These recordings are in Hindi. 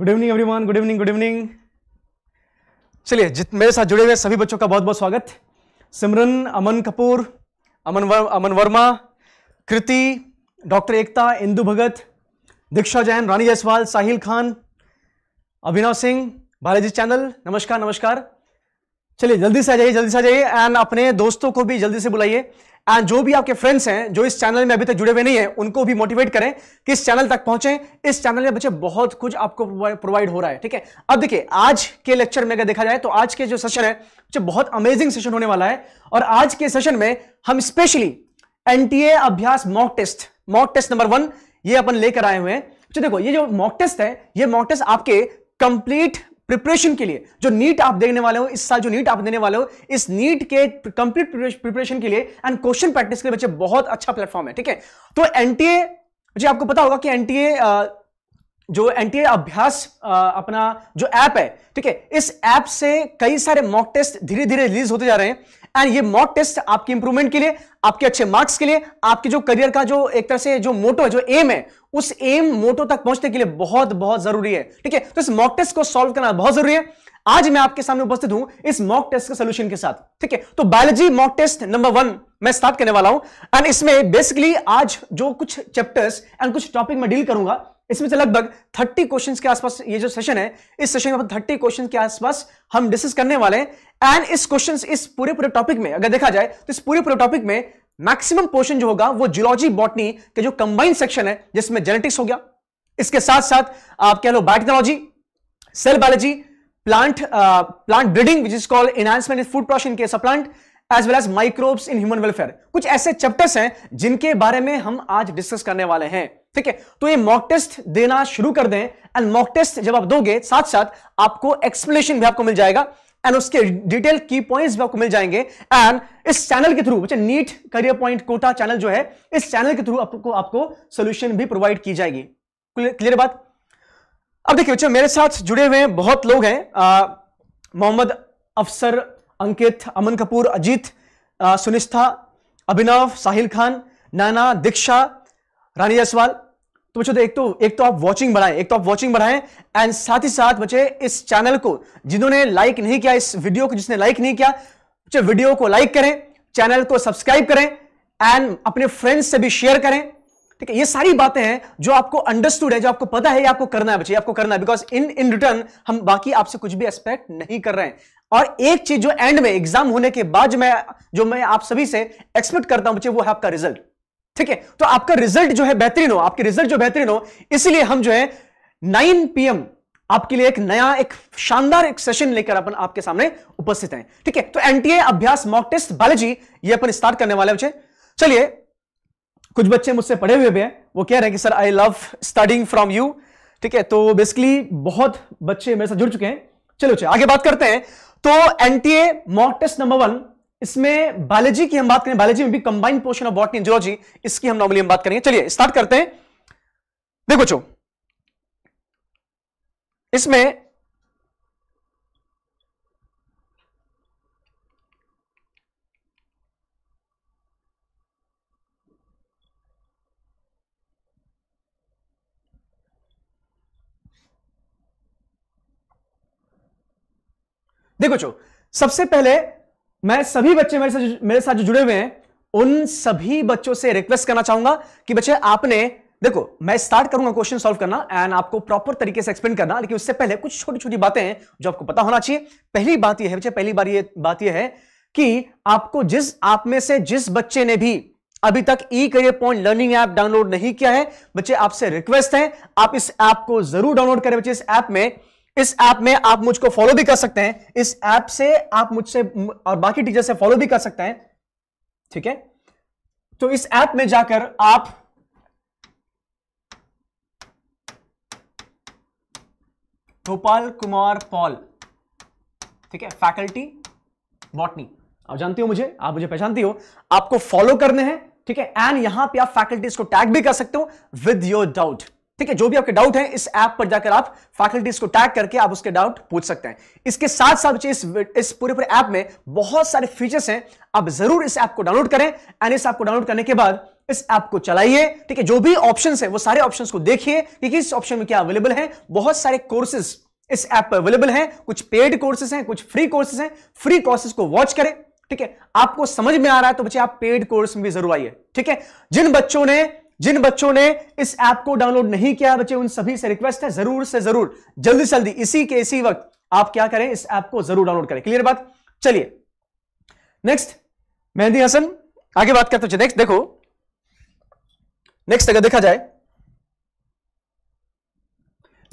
Good evening everyone good evening good evening चलिए जित मेरे साथ जुड़े हुए सभी बच्चों का बहुत बहुत स्वागत सिमरन अमन कपूर अमन वर, अमन वर्मा कृति डॉक्टर एकता इंदु भगत दीक्षा जैन रानी जायसवाल साहिल खान अभिनव सिंह बालाजी चैनल नमस्कार नमस्कार चलिए जल्दी से आ जाइए जल्दी से आ जाइए एंड अपने दोस्तों को भी जल्दी से बुलाइए एंड जो भी आपके फ्रेंड्स हैं जो इस चैनल में अभी तक जुड़े हुए नहीं है उनको भी मोटिवेट करें कि इस चैनल तक पहुंचे इस चैनल में बच्चे बहुत कुछ आपको प्रोवाइड हो रहा है ठीक है अब देखिए आज के लेक्चर में अगर देखा जाए तो आज के जो सेशन है बच्चे बहुत अमेजिंग सेशन होने वाला है और आज के सेशन में हम स्पेशली एन अभ्यास mock test mock test number one ये अपन लेकर आए हुए हैं देखो ये जो मॉक टेस्ट है ये मॉक टेस्ट आपके कंप्लीट प्रिपरेशन के लिए जो नीट आप देखने वाले हो इस साल जो नीट आप देने वाले हो इस नीट के कंप्लीट प्रिपरेशन के लिए एंड क्वेश्चन प्रैक्टिस के लिए बच्चे बहुत अच्छा प्लेटफॉर्म है ठीक है तो एनटीए जी आपको पता होगा कि एनटीए जो एनटीए अभ्यास आ, अपना जो ऐप है ठीक है इस ऐप से कई सारे मॉक टेस्ट धीरे धीरे रिलीज होते जा रहे हैं एंड ये मॉक टेस्ट आपके इंप्रूवमेंट के लिए आपके अच्छे मार्क्स के लिए आपके जो करियर का जो एक तरह से जो मोटो है जो एम है उस एम मोटो तक पहुंचने के लिए बहुत बहुत जरूरी है ठीक है तो इस मॉक टेस्ट को सॉल्व करना बहुत जरूरी है आज मैं आपके सामने उपस्थित हूं इस मॉक टेस्ट के सोल्यूशन के साथ ठीक है तो biology mock test number one मैं स्टार्ट करने वाला हूं एंड इसमें बेसिकली आज जो कुछ चैप्टर्स एंड कुछ टॉपिक में डील करूंगा इसमें से लगभग 30 क्वेश्चंस के आसपास ये जो सेशन है इस सेशन में 30 क्वेश्चंस के आसपास हम डिस्कस करने वाले हैं एंड इस क्वेश्चंस इस पूरे पूरे टॉपिक में अगर देखा जाए तो इस पूरे पूरे टॉपिक में मैक्सिमम पोर्शन जो होगा वो जियोलॉजी बॉटनी के जो कंबाइन सेक्शन है जिसमें जेनेटिक्स हो गया इसके साथ साथ आप कह लो biotechnology cell biology plant plant breeding which is called enhancement in food production case of plant as well as microbes in human welfare कुछ ऐसे चैप्टर्स हैं जिनके बारे में हम आज डिस्कस करने वाले हैं ठीक है तो ये मॉक टेस्ट देना शुरू कर दें एंड मॉक टेस्ट जब आप दोगे साथ साथ आपको एक्सप्लेनेशन भी आपको मिल जाएगा एंड उसके डिटेल की पॉइंट भी आपको मिल जाएंगे एंड इस चैनल के थ्रू बच्चे NEET career point Kota channel जो है इस चैनल के थ्रू आपको आपको सोल्यूशन भी प्रोवाइड की जाएगी क्लियर बात अब देखिए बच्चे मेरे साथ जुड़े हुए बहुत लोग हैं मोहम्मद अफसर अंकित अमन कपूर अजीत सुनिस्था अभिनव साहिल खान नाना दीक्षा रानी जायसवाल तो बच्चों एक तो एक तो आप वॉचिंग बढ़ाएं एक तो आप वॉचिंग बढ़ाएं एंड साथ ही साथ बच्चे इस चैनल को जिन्होंने लाइक नहीं किया इस वीडियो को जिसने लाइक नहीं किया बच्चे वीडियो को लाइक करें चैनल को सब्सक्राइब करें एंड अपने फ्रेंड्स से भी शेयर करें ठीक है ये सारी बातें हैं जो आपको अंडरस्टूड है जो आपको पता है ये आपको करना है बच्चे आपको करना है बिकॉज इन इन रिटर्न हम बाकी आपसे कुछ भी एक्सपेक्ट नहीं कर रहे हैं और एक चीज जो एंड में एग्जाम होने के बाद जो मैं जो मैं आप सभी से एक्सपेक्ट करता हूं बच्चे वो है आपका रिजल्ट ठीक है तो आपका रिजल्ट जो है बेहतरीन हो आपके रिजल्ट जो बेहतरीन हो इसलिए हम जो है 9 पीएम आपके लिए एक नया एक शानदार एक सेशन लेकर अपन आपके सामने उपस्थित हैं ठीक है तो एनटीए अभ्यास मॉक टेस्ट बालाजी ये अपन स्टार्ट करने वाले बच्चे चलिए कुछ बच्चे मुझसे पढ़े हुए भी हैं वो कह रहे हैं कि sir I love studying from you ठीक है तो बेसिकली बहुत बच्चे मेरे साथ जुड़ चुके हैं चलो चलिए आगे बात करते हैं तो NTA mock test number one इसमें बायोलॉजी की हम बात करें बायोलॉजी में भी combined portion of botany geology इसकी हम नॉर्मली हम बात करेंगे चलिए स्टार्ट करते हैं देखो चो इसमें देखो चो सबसे पहले मैं सभी बच्चे मेरे साथ मेरे साथ जो जुड़े हुए हैं उन सभी बच्चों से रिक्वेस्ट करना चाहूंगा कि बच्चे आपने देखो मैं स्टार्ट करूंगा क्वेश्चन सॉल्व करना एंड आपको प्रॉपर तरीके से एक्सप्लेन करना लेकिन उससे पहले कुछ छोटी छोटी बातें हैं जो आपको पता होना चाहिए पहली बात यह है बच्चे पहली बार ये बात यह है कि आपको जिस आप में से जिस बच्चे ने भी अभी तक e career point learning app download नहीं किया है बच्चे आपसे रिक्वेस्ट है आप इस ऐप को जरूर डाउनलोड करें बच्चे इस ऐप में इस ऐप में आप मुझको फॉलो भी कर सकते हैं इस ऐप से आप मुझसे और बाकी टीचर से फॉलो भी कर सकते हैं ठीक है तो इस ऐप में जाकर आप भोपाल कुमार पॉल ठीक है फैकल्टी बॉटनी आप जानती हो मुझे आप मुझे पहचानती हो आपको फॉलो करने हैं ठीक है एंड यहां पे आप फैकल्टीज को टैग भी कर सकते हो विद योर डाउट ठीक है जो भी आपके डाउट है इस ऐप पर जाकर आप फैकल्टीज को टैग करके आप उसके डाउट पूछ सकते हैं इसके साथ साथ इस, इस पूरे पूरे ऐप में बहुत सारे फीचर्स हैं आप जरूर इस ऐप को डाउनलोड करें एंड इस ऐप को डाउनलोड करने के बाद इस ऐप को चलाइए ठीक है जो भी ऑप्शन है वो सारे ऑप्शन को देखिए कि किस ऑप्शन में क्या अवेलेबल है बहुत सारे कोर्सेज इस ऐप पर अवेलेबल है कुछ पेड कोर्सेज हैं कुछ फ्री कोर्सेज हैं फ्री कोर्सेज को वॉच करें ठीक है आपको समझ में आ रहा है तो बच्चे आप पेड कोर्स में भी जरूर आइए ठीक है जिन बच्चों ने जिन बच्चों ने इस ऐप को डाउनलोड नहीं किया बच्चे उन सभी से रिक्वेस्ट है जरूर से जरूर जल्दी से जल्दी इसी के इसी वक्त आप क्या करें इस ऐप को जरूर डाउनलोड करें क्लियर बात चलिए नेक्स्ट मेहंदी हसन आगे बात करते हैं नेक्स्ट देखो नेक्स्ट अगर देखा जाए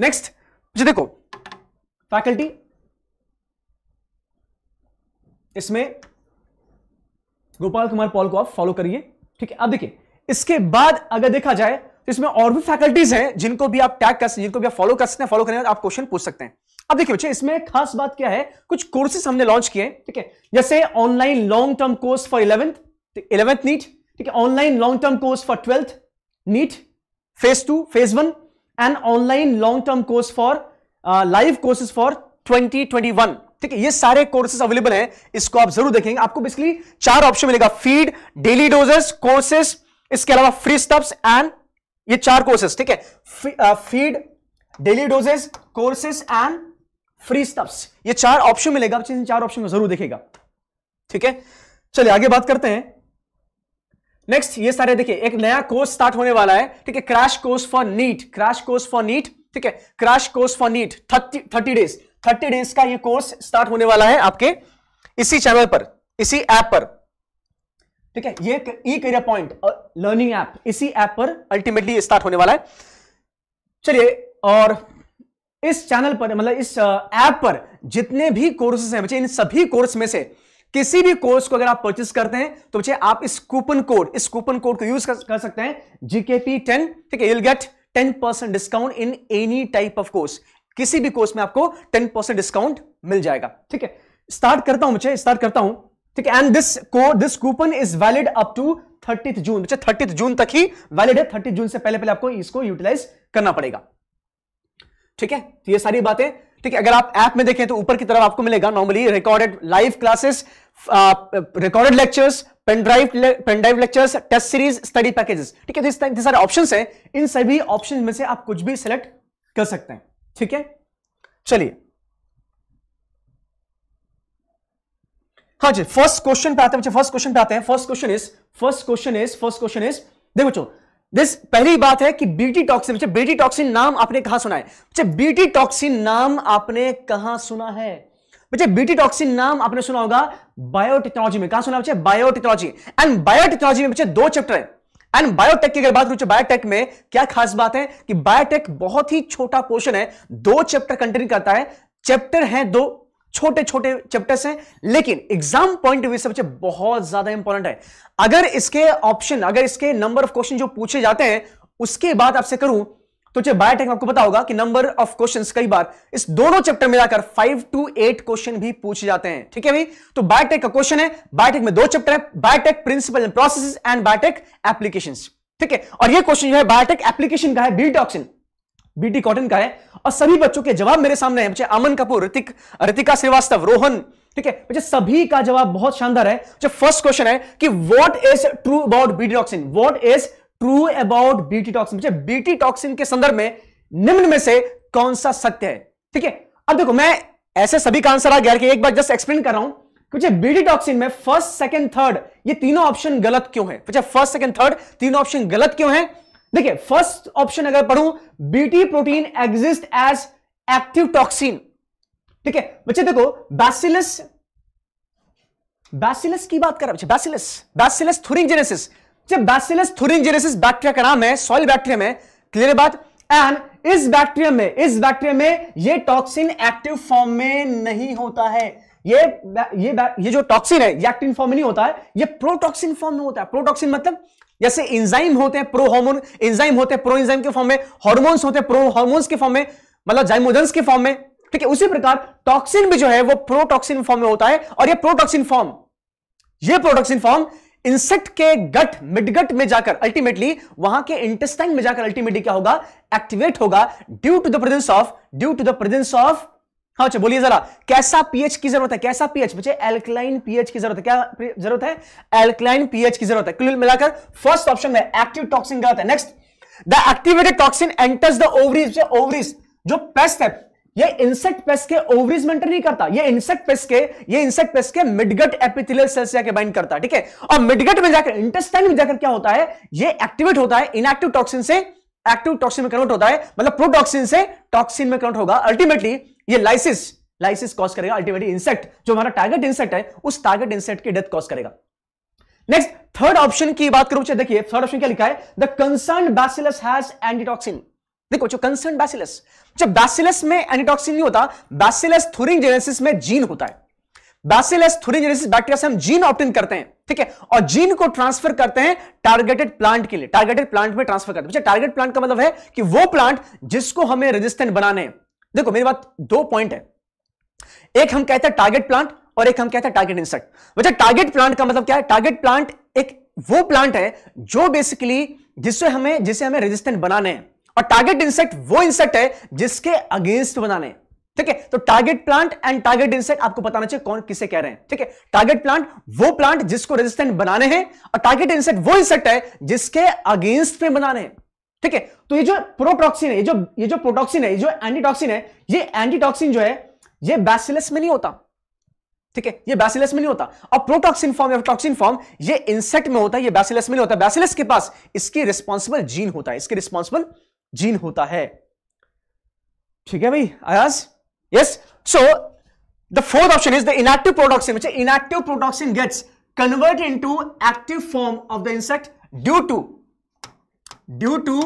नेक्स्ट जी देखो फैकल्टी इसमें गोपाल कुमार पॉल को आप फॉलो करिए ठीक है अब देखिए इसके बाद अगर देखा जाए तो इसमें और भी फैकल्टीज हैं जिनको भी आप टैग कर सकते जिनको भी आप फॉलो कर सकते हैं फॉलो करने आप क्वेश्चन पूछ सकते हैं अब देखिए बच्चे इसमें खास बात क्या है कुछ कोर्सेस हमने लॉन्च किए ठीक है जैसे online long term course for eleventh eleventh NEET ठीक है online long term course for twelfth NEET phase two phase one and online long term course for live courses for one ठीक है ये सारे कोर्सेज अवेलेबल हैं इसको आप जरूर देखेंगे आपको बेसिकली चार ऑप्शन मिलेगा फीड डेली डोजेस कोर्सेस इसके अलावा फ्री स्टब्स एंड ये चार कोर्सेस ठीक है feed daily doses courses and free stubs ये चार ऑप्शन मिलेगा आप चार ऑप्शन को जरूर देखेगा ठीक है चलिए आगे बात करते हैं नेक्स्ट ये सारे देखिए एक नया कोर्स स्टार्ट होने वाला है ठीक है crash course for NEET crash course for NEET ठीक है crash course for NEET thirty thirty days thirty days का ये कोर्स स्टार्ट होने वाला है आपके इसी चैनल पर इसी ऐप पर ठीक है ये e career point learning app इसी ऐप पर अल्टीमेटली स्टार्ट होने वाला है चलिए और इस चैनल पर मतलब इस ऐप पर जितने भी कोर्सेस हैं बच्चे इन सभी कोर्स में से किसी भी कोर्स को अगर आप परचेस करते हैं तो बच्चे आप इस कूपन कोड इस कूपन कोड को यूज कर, कर सकते हैं जीकेपी टेन ठीक है you'll get ten percent discount in any type of course किसी भी कोर्स में आपको टेन परसेंट डिस्काउंट मिल जाएगा ठीक है स्टार्ट करता हूं बच्चे स्टार्ट करता हूं ठीक है एंड दिस को this coupon is valid up to thirtieth June बच्चे थर्टी जून तक ही वैलिड है थर्टी जून से पहले पहले आपको इसको यूटिलाइज करना पड़ेगा ठीक है तो ये सारी बातें ठीक है अगर आप ऐप में देखें तो ऊपर की तरफ आपको मिलेगा normally recorded live classes recorded lectures pen drive pen drive lectures test series study packages ठीक है तो सारे ऑप्शन है इन सभी ऑप्शन में से आप कुछ भी सिलेक्ट कर सकते हैं ठीक है चलिए हाँ जी फर्स्ट क्वेश्चन पे आते हैं फर्स्ट क्वेश्चन पे आते हैं first question is first question is first question is देखो चो दिस पहली बात है कि बीटी टॉक्सिन बच्चे बीटी टॉक्सिन नाम आपने कहा सुना है बच्चे बीटी टॉक्सिन नाम आपने कहा सुना है बच्चे बीटी टॉक्सिन नाम आपने सुना होगा बायोटेक्नोलॉजी में कहा सुना बच्चे बायोटेक्नोलॉजी एंड बायोटेक्नोलॉजी में बच्चे दो चैप्टर है एंड बायोटेक की अगर बात करूं बायोटेक में क्या खास बात है कि बायोटेक बहुत ही छोटा पोर्शन है दो चैप्टर कंटेन करता है चैप्टर है दो छोटे छोटे चैप्टर्स हैं लेकिन एग्जाम पॉइंट ऑफ व्यू से बच्चे बहुत ज्यादा इंपॉर्टेंट है अगर इसके ऑप्शन अगर इसके नंबर ऑफ क्वेश्चन जो पूछे जाते हैं उसके बाद आपसे करूं तो चाहे बायोटेक आपको पता होगा कि नंबर ऑफ क्वेश्चंस कई बार इस दोनों चैप्टर मिलाकर फाइव टू एट क्वेश्चन भी पूछे जाते हैं ठीक है भाई तो बायोटेक का क्वेश्चन है बायोटेक में दो चैप्टर है biotech principle and process and biotech application ठीक है और यह क्वेश्चन जो है बायोटेक एप्लीकेशन का है बी बीटी कॉटन का है और सभी बच्चों के जवाब मेरे सामने है बच्चे अमन कपूर ऋतिक ऋतिका श्रीवास्तव रोहन ठीक है बच्चे सभी का जवाब बहुत शानदार है जो फर्स्ट क्वेश्चन है कि what is true about BT toxin what is true about BT toxin बच्चे बीटी टॉक्सिन के संदर्भ में निम्न में से कौन सा सत्य है ठीक है अब देखो मैं ऐसे सभी का आंसर आ गया कि एक बार जस्ट एक्सप्लेन कर रहा हूं बीटी टॉक्सिन में फर्स्ट सेकंड थर्ड ये तीनों ऑप्शन गलत क्यों है फर्स्ट सेकंड थर्ड तीनों ऑप्शन गलत क्यों है देखिए फर्स्ट ऑप्शन अगर पढ़ू BT protein exist as active toxin ठीक है बच्चे देखो बैसिलस बैसिलस की बात कर रहा बैसिलस बैसिलस थुरिंग जेनेसिस जब बैसिलस थुरिंग जेनेसिस बैक्टीरिया का नाम है सॉइल बैक्टीरिया में क्लियर बात एंड इस बैक्टीरिया में इस बैक्टीरिया में ये टॉक्सिन एक्टिव फॉर्म में नहीं होता है ये ये ये जो टॉक्सिन है ये एक्टिव फॉर्म में नहीं होता है ये प्रोटॉक्सिन फॉर्म में होता है प्रोटॉक्सिन मतलब जैसे इंजाइम होते हैं प्रो हॉर्मोन इंजाइम होते हैं प्रो इंजाइम के फॉर्म में हॉर्मोन्स होते हैं प्रो हॉर्मोन्स के फॉर्म में मतलब जाइमोजन के फॉर्म में ठीक है उसी प्रकार टॉक्सिन भी जो है वो प्रोटॉक्सिन फॉर्म में होता है और यह प्रोटॉक्सिन फॉर्म यह प्रोटॉक्सिन फॉर्म इंसेक्ट के गट मिडगट में जाकर अल्टीमेटली वहां के इंटेस्टाइन में जाकर अल्टीमेटली क्या होगा एक्टिवेट होगा due to the presence of due to the presence of हाँ अच्छा बोलिए जरा कैसा पीएच की जरूरत है कैसा पीएच बच्चे एल्कलाइन पीएच की जरूरत है क्या जरूरत है एल्कलाइन पीएच की जरूरत है कुल मिलाकर फर्स्ट ऑप्शन में एक्टिव टॉक्सिन गलत है next the activated toxin enters the ovaries ovaries जो पेस्ट है ये इंसेक्ट पेस्ट के ओवरीज मेंटर नहीं करता ये इंसेक्ट पेस्ट के ये इंसेक्ट पेस्ट के मिडगट एपिथिलियल सेल्स जाके बाइंड करता है ठीक है और मिडगट में जाकर इंटेस्टाइन में जाकर क्या होता है ये एक्टिवेट होता है इनएक्टिव टॉक्सिन से एक्टिव टॉक्सिन में कन्वर्ट होता है मतलब प्रोटॉक्सिन से टॉक्सिन में कन्वर्ट होगा अल्टीमेटली ये लाइसिस लाइसिस कॉज करेगा अल्टीमेटली इंसेक्ट जो हमारा टारगेट इंसेक्ट है उस टारगेट इंसेक्ट की डेथ कॉज करेगा नेक्स्ट थर्ड ऑप्शन की बात करूं देखिए थर्ड ऑप्शन क्या लिखा है the concern bacillus has antitoxin देखो जो कंसर्न बैसिलस जब बैसिलस में एंटीटॉक्सिन नहीं होता बैसिलस थुरिंग जेनेसिस में जीन होता है बैसिलस थुरिंग जेनेसिस बैक्टीरिया से हम जीन ऑप्टेन करते हैं ठीक है और जीन को ट्रांसफर करते हैं टारगेटेड प्लांट के लिए टारगेटेड प्लांट में ट्रांसफर करते हैं टारगेट अच्छा, प्लांट का मतलब है कि वो प्लांट जिसको हमें रेजिस्टेंट बनाने हैं देखो मेरी बात दो पॉइंट है एक हम कहते हैं टारगेट प्लांट और एक हम कहते हैं टारगेट इंसेक्ट बच्चा टारगेट प्लांट का मतलब क्या है टारगेट प्लांट एक वो प्लांट है जो बेसिकली जिससे हमें जिसे हमें रेजिस्टेंट बनाने हैं और टारगेट इंसेक्ट वो इंसेक्ट है जिसके अगेंस्ट बनाने हैं ठीक है तो target plant and target insect आपको बताना चाहिए कौन किसे कह रहे हैं ठीक है टारगेट प्लांट वो प्लांट जिसको रेजिस्टेंट बनाने हैं और टारगेट इंसेक्ट वो इंसेक्ट है जिसके अगेंस्ट में बनाने हैं ठीक है तो ये जो प्रोटॉक्सिन है ये जो ये जो प्रोटॉक्सिन है ये जो एंटीटॉक्सिन है ये एंटीटॉक्सिन जो है ये बैसिलस में नहीं होता ठीक है ये बैसिलस में नहीं होता अब प्रोटॉक्सिन फॉर्म या टॉक्सिन फॉर्म ये इंसेक्ट में होता है ये बैसिलस में नहीं होता बैसिलस के पास इसके रिस्पॉन्सिबल जीन होता है इसके रिस्पॉन्सिबल जीन होता है ठीक है भाई Ayaz yes so the fourth option is the inactive protoxin inactive protoxin gets convert into active form of the insect due to due to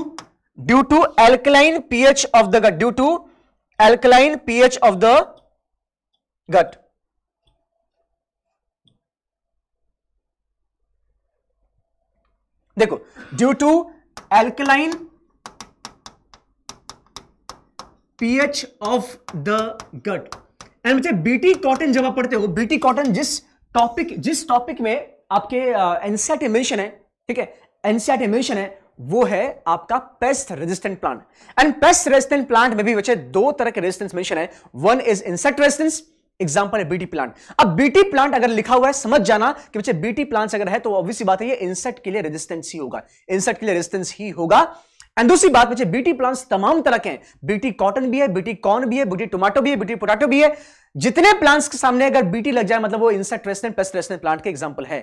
due to alkaline pH of the gut due to alkaline pH of the gut देखो due to alkaline pH of the gut and मुझे बीटी कॉटन जब आप पढ़ते हो बीटी कॉटन जिस टॉपिक जिस टॉपिक में आपके एनसीआर uh, मेंशन है ठीक है एनसीआर मेंशन है वो है आपका pest resistant plant and pest resistant plant में भी बचे दो तरह के रेजिस्टेंस मेंशन है one is insect resistance example है बीटी प्लांट अब बीटी प्लांट अगर लिखा हुआ है समझ जाना कि बच्चे बीटी प्लांट्स अगर है तो ऑब्वियस बात है ये इंसेक्ट के लिए रेजिस्टेंस ही होगा इंसेक्ट के लिए रेजिस्टेंस ही होगा एंड दूसरी बात बच्चे बीटी प्लांट्स तमाम तरह के हैं बीटी कॉटन भी है बीटी कॉर्न भी है बीटी टोमेटो भी है बीटी पोटैटो भी है जितने प्लांट्स के सामने अगर बीटी लग जाए मतलब वो insect resistant pest resistant plant के एग्जाम्पल है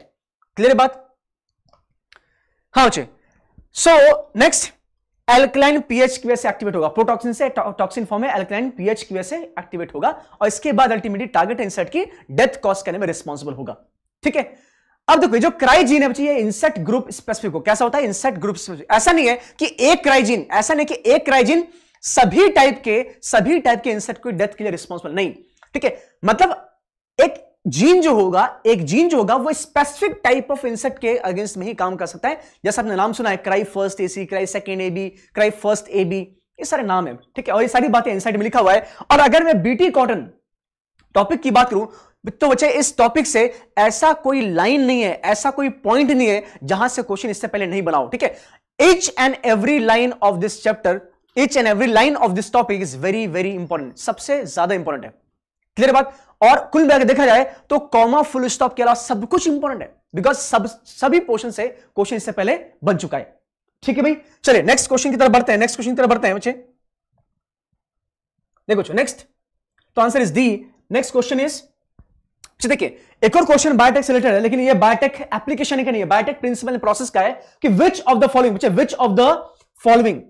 क्लियर बात हाँ बच्चे सो नेक्स्ट एल्कलाइन पीएच क्यूएस से एक्टिवेट होगा प्रोटॉक्सिन से टॉक्सिन फॉर्म में एल्कलाइन पीएच क्यूएस से एक्टिवेट होगा और इसके बाद अल्टीमेटली टारगेट इंसेट की डेथ कॉज करने में रिस्पॉन्सिबल होगा ठीक है अब देखो जो क्राइजीन है बच्चे इंसेट ग्रुप स्पेसिफिक हो कैसा होता है इंसेट ग्रुप स्पेसिफिक ऐसा नहीं है कि एक क्राइजीन ऐसा नहीं कि एक क्राइजीन सभी टाइप के सभी टाइप के इंसेट को डेथ के लिए रिस्पॉन्सिबल नहीं ठीक है मतलब एक जीन जो होगा एक जीन जो होगा वो स्पेसिफिक टाइप ऑफ इंसेक्ट के अगेंस्ट में ही काम कर सकता है जैसा आपने नाम सुना है cry first AC cry second A B cry first A B ये सारे नाम है ठीक है और ये सारी बातें इंसाइट में लिखा हुआ है और अगर मैं बीटी कॉटन टॉपिक की बात करूं तो बच्चे इस टॉपिक से ऐसा कोई लाइन नहीं है ऐसा कोई पॉइंट नहीं है जहां से क्वेश्चन इससे पहले नहीं बनाओ ठीक है each and every line of this chapter each and every line of this topic is very very important सबसे ज्यादा इंपॉर्टेंट है क्लियर बात और कुल मिलाकर देखा जाए तो कॉमा फुल स्टॉप के अलावा सब कुछ इंपॉर्टेंट है बिकॉज सब सभी पोर्शन से क्वेश्चन इससे पहले बन चुका है ठीक है भाई चलिए नेक्स्ट क्वेश्चन की तरफ बढ़ते हैं नेक्स्ट क्वेश्चन की तरफ बढ़ते हैं बच्चे देखो नेक्स्ट तो answer is the next question is देखिए एक और क्वेश्चन बायोटेक से रिलेटेड है लेकिन ये बायोटेक एप्लीकेशन का नहीं है बायोटेक प्रिंसिपल प्रोसेस का है कि which of the following which of the following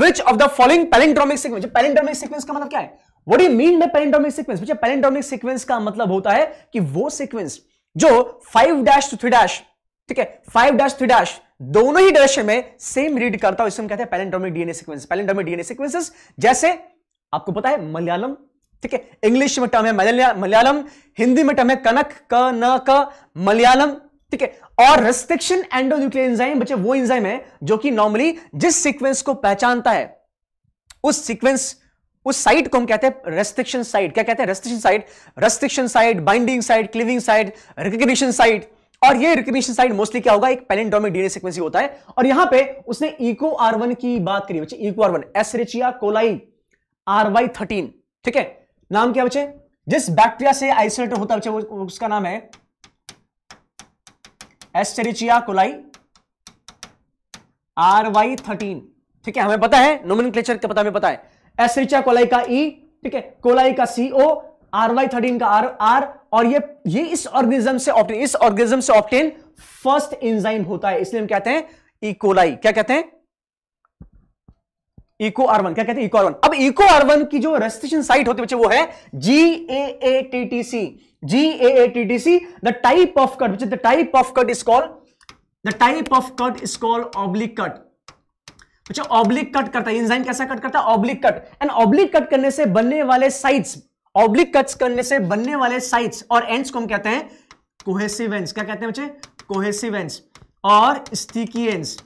which of the following palindromic sequence palindromic sequence का मतलब क्या है what you mean by palindromic sequence बच्चे पैलेंटोमिक सीक्वेंस का मतलब होता है कि वो सीक्वेंस जो फाइव डैश थ्री डैश ठीक है फाइव डैश थ्री डैश दोनों ही डायरेक्शन में सेम रीड करता हो इसे हम कहते हैं palindromic DNA sequence palindromic DNA sequences जैसे आपको पता है मलयालम ठीक है इंग्लिश में टर्म है मलयालम हिंदी में टर्म है कनक क न क मलयालम ठीक है और रेस्ट्रिक्शन एंडोन्यूक्लियर एंजाइम बच्चे वो एंजाइम है जो कि नॉर्मली जिस सीक्वेंस को पहचानता है उस सीक्वेंस उस साइट को हम कहते हैं रेस्ट्रिक्शन साइट क्या कहते हैं restriction site restriction site binding site cleaving site recognition site और ये रिकग्निशन साइट मोस्टली क्या होगा एक पैलेंटोमिक डीएनए सीक्वेंस होता है और यहां पे उसने इको आर की बात करी बच्चे Eco R Escherichia coli R Y thirteen ठीक है नाम क्या बच्चे जिस बैक्टीरिया से आइसोलेट होता है बच्चे उसका नाम है Escherichia coli R Y thirteen ठीक है हमें पता है नोमिन का पता हमें पता है एसरिचा कोलाई का ई e, ठीक है कोलाई का सीओ आर वाई थर्टीन का आर आर और ये ये इस ऑर्गेनिज्म से ऑप्टेन इस ऑर्गेनिज्म से ऑप्टेन फर्स्ट इंजाइम होता है इसलिए हम कहते हैं इकोलाई e क्या कहते हैं इको e आर क्या कहते हैं इको आर अब इको आर की जो रेस्ट्रिक्शन साइट होती है वो है G A A T T C G A A T T C the type of cut the type of cut is called the type of cut is called oblique cut अच्छा ऑब्लिक कट करता है इंजाइम कैसा कट करता है oblique cut and oblique cut करने से बनने वाले साइड्स ऑब्लिक कट्स करने से बनने वाले साइड्स और एंड्स को हम कहते हैं कोहेसिव एंड्स क्या कहते हैं बच्चे कोहेसिव एंड्स और स्टिकी एंड्स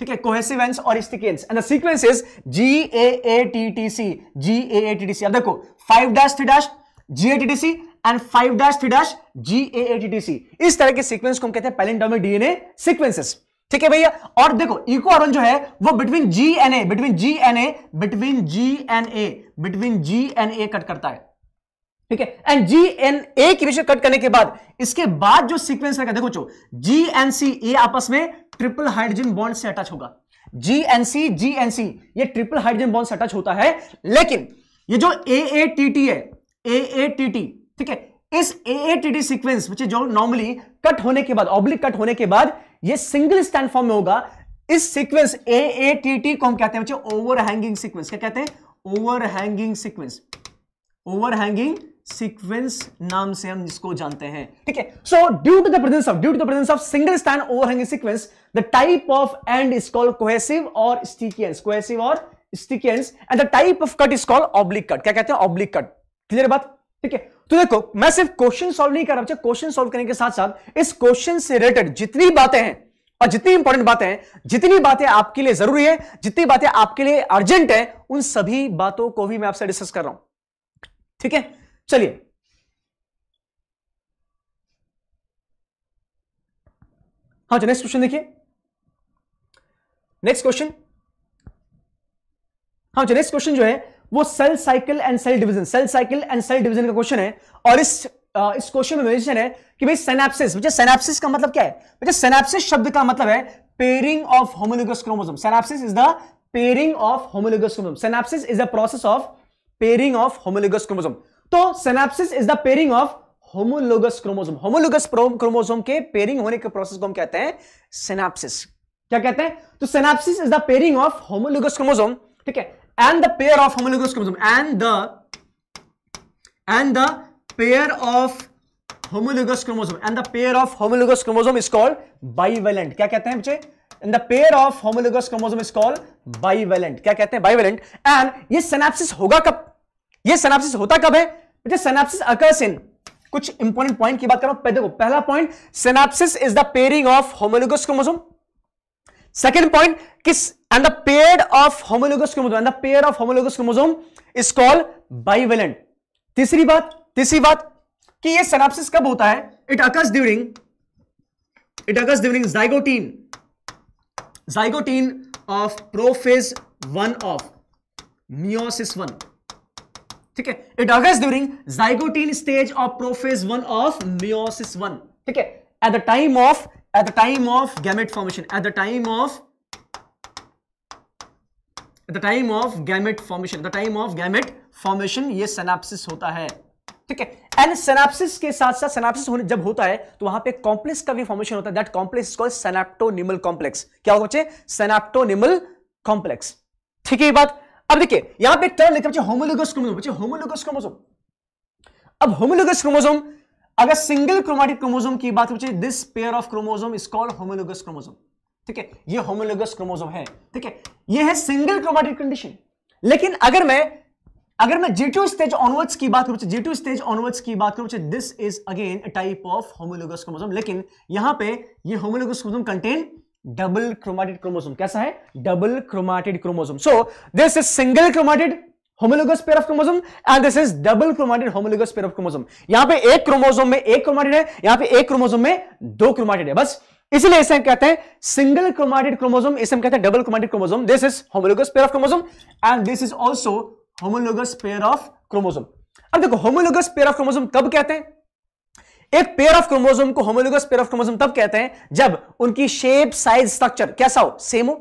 ठीक है कोहेसिव एंड्स और sticky ends and the sequence is G A A T T C G A A T T C अब देखो five dash three dash G A T T C and five dash three dash G A A T T C इस तरह के सीक्वेंस को हम कहते हैं पैलेंटोमिक डीएनए सीक्वेंसेस ठीक है भैया और देखो इको आरोन जो है वो between G N A between G N A between G N A between G N A cut करता है ठीक है एंड जी एन ए की विषय कट करने के बाद इसके बाद जो सीक्वेंस रहेगा देखो चो जी एन सी ए आपस में ट्रिपल हाइड्रोजन बॉन्ड से अटैच होगा G N C G N C ये ट्रिपल हाइड्रोजन बॉन्ड से अटैच होता है लेकिन ये जो ए ए टी टी है ए ए टी टी ठीक है इस A A T T sequence जो नॉर्मली कट होने के बाद ऑब्लिक कट होने के बाद ये सिंगल स्टैंड फॉर्म में होगा इस sequence A A T T को हम कहते हैं बच्चों ओवरहैंगिंग सीक्वेंस क्या कहते हैं ओवरहैंगिंग सीक्वेंस ओवरहैंगिंग सीक्वेंस नाम से हम इसको जानते हैं ठीक है so due to the presence of due to the presence of single stand overhanging sequence the type of end is called cohesive और स्टिकियंस कोहेसिव और sticky ends and the type of cut is called oblique cut क्या कहते हैं ऑब्लिक कट क्लियर बात ठीक है तो देखो मैं सिर्फ क्वेश्चन सॉल्व नहीं कर रहा क्वेश्चन सॉल्व करने के साथ साथ इस क्वेश्चन से रिलेटेड जितनी बातें हैं और जितनी इंपॉर्टेंट बातें हैं जितनी बातें आपके लिए जरूरी है जितनी बातें आपके लिए अर्जेंट है उन सभी बातों को भी मैं आपसे डिस्कस कर रहा हूं ठीक है चलिए हाँ नेक्स्ट क्वेश्चन देखिए नेक्स्ट क्वेश्चन हाँ नेक्स्ट क्वेश्चन जो है वो cell cycle and cell division cell cycle and cell division का क्वेश्चन है और इस आ, इस क्वेश्चन में मेंशन है कि भाई सेनाप्सिस बच्चे सेनाप्सिस का मतलब क्या है बच्चे सेनाप्सिस शब्द का मतलब है pairing of homologous chromosome synapsis is the pairing of homologous chromosome synapsis is the process of pairing of homologous chromosome तो synapsis is the pairing of homologous chromosome homologous chromosome के पेयरिंग होने के प्रोसेस को हम कहते हैं सेनाप्सिस क्या कहते हैं तो synapsis is the pairing of homologous chromosome ठीक है and the pair of homologous chromosome and the and the pair of homologous chromosome and the pair of homologous chromosome is called bivalent क्या कहते हैं बच्चे and the pair of homologous chromosome is called bivalent क्या कहते हैं bivalent and ये synapsis होगा कब ये synapsis होता कब है बच्चे synapsis occurs in कुछ इंपॉर्टेंट पॉइंट की बात कर रहा हूं देखो पहला point synapsis is the pairing of homologous chromosome second point किस and the pair of homologous chromosome and the pair of homologous chromosome is called bivalent तीसरी बात तीसरी बात कि ये सेनाप्सिस कब होता है it occurs during it occurs during zygotene zygotene of prophase one of meiosis one ठीक है it occurs during zygotene stage of prophase one of meiosis one ठीक है at the time of at the time of gamete formation at the time of the time of gamete formation the time of gamete formation ये सेनाप्सिस होता है ठीक है एंड सेनाप्सिस के साथ साथ सेनाप्सिस होने जब होता है तो वहां पे कॉम्प्लेक्स का भी फॉर्मेशन होता है that complex is called synaptonemal complex क्या होगा बच्चे सेनाप्टोनिमल कॉम्प्लेक्स ठीक है ये बात अब देखिए यहां पे एक टर्म लिखा बच्चे होमोलोगस क्रोमोसोम बच्चे होमोलोगस क्रोमोसोम अब होमोलोगस क्रोमोसोम अगर सिंगल क्रोमेटिक क्रोमोसोम की बात बच्चे this pair of chromosome is called homologous chromosome ठीक है ये होमोलोगस क्रोमोजोम है ठीक है ये है सिंगल क्रोमाटिड कंडीशन लेकिन अगर मैं अगर मैं जी टू स्टेज ऑनवर्ड्स की बात करूं जी टू स्टेज ऑनवर्ड्स की बात करूं this is again a type of homologous chromosome लेकिन यहां पे ये homologous chromosome contain double chromatid chromosome कैसा है double chromatid chromosome so this is single chromatid homologous pair of chromosome and this is double chromatid homologous pair of chromosome यहां पे एक क्रोमोसोम में एक क्रोमाटिड है यहां पे एक क्रोमोसोम में दो क्रोमाटिड है बस इसलिए इसे हम कहते हैं सिंगल क्रोमाटिड क्रोमोजोम इसे हम कहते हैं double chromatid chromosome this is homologous pair of chromosome and this is also homologous pair of chromosome अब देखो होमोलोगस पेयर ऑफ क्रोमोजोम कब कहते हैं एक पेयर ऑफ क्रोमोजोम को होमोलोगस पेयर ऑफ क्रोमोजोम तब कहते हैं जब उनकी शेप साइज स्ट्रक्चर कैसा हो सेम हो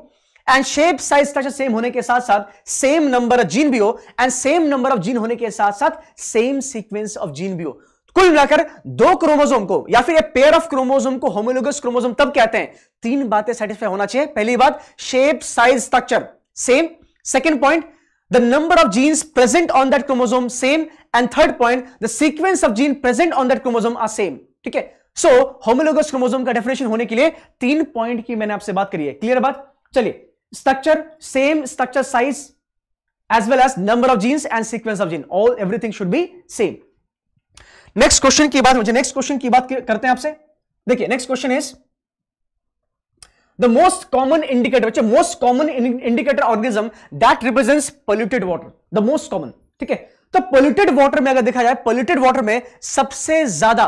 and shape size structure same होने के साथ साथ सेम नंबर ऑफ जीन भी हो and same number of gene होने के साथ साथ सेम सीक्वेंस ऑफ जीन भी हो कुल मिलाकर दो क्रोमोजोम को या फिर पेयर ऑफ क्रोमोजोम को होमोलोगस क्रोमोजोम तब कहते हैं तीन बातें सेटिस्फाई होना चाहिए पहली बात shape size structure same second point the number of genes present on that chromosome same and third point the sequence of gene present on that chromosome are same ठीक है सो होमोलोगस क्रोमोसोम का डेफिनेशन होने के लिए तीन पॉइंट की मैंने आपसे बात करी है क्लियर बात चलिए structure same structure size as well as number of genes and sequence of gene all everything should be same next question की बात मुझे नेक्स्ट क्वेश्चन की बात करते हैं आपसे देखिए next question is the most common indicator बच्चे most common indicator organism that represents polluted water the most common ठीक है तो पोल्यूटेड वाटर में अगर देखा जाए पोल्यूटेड वाटर में सबसे ज्यादा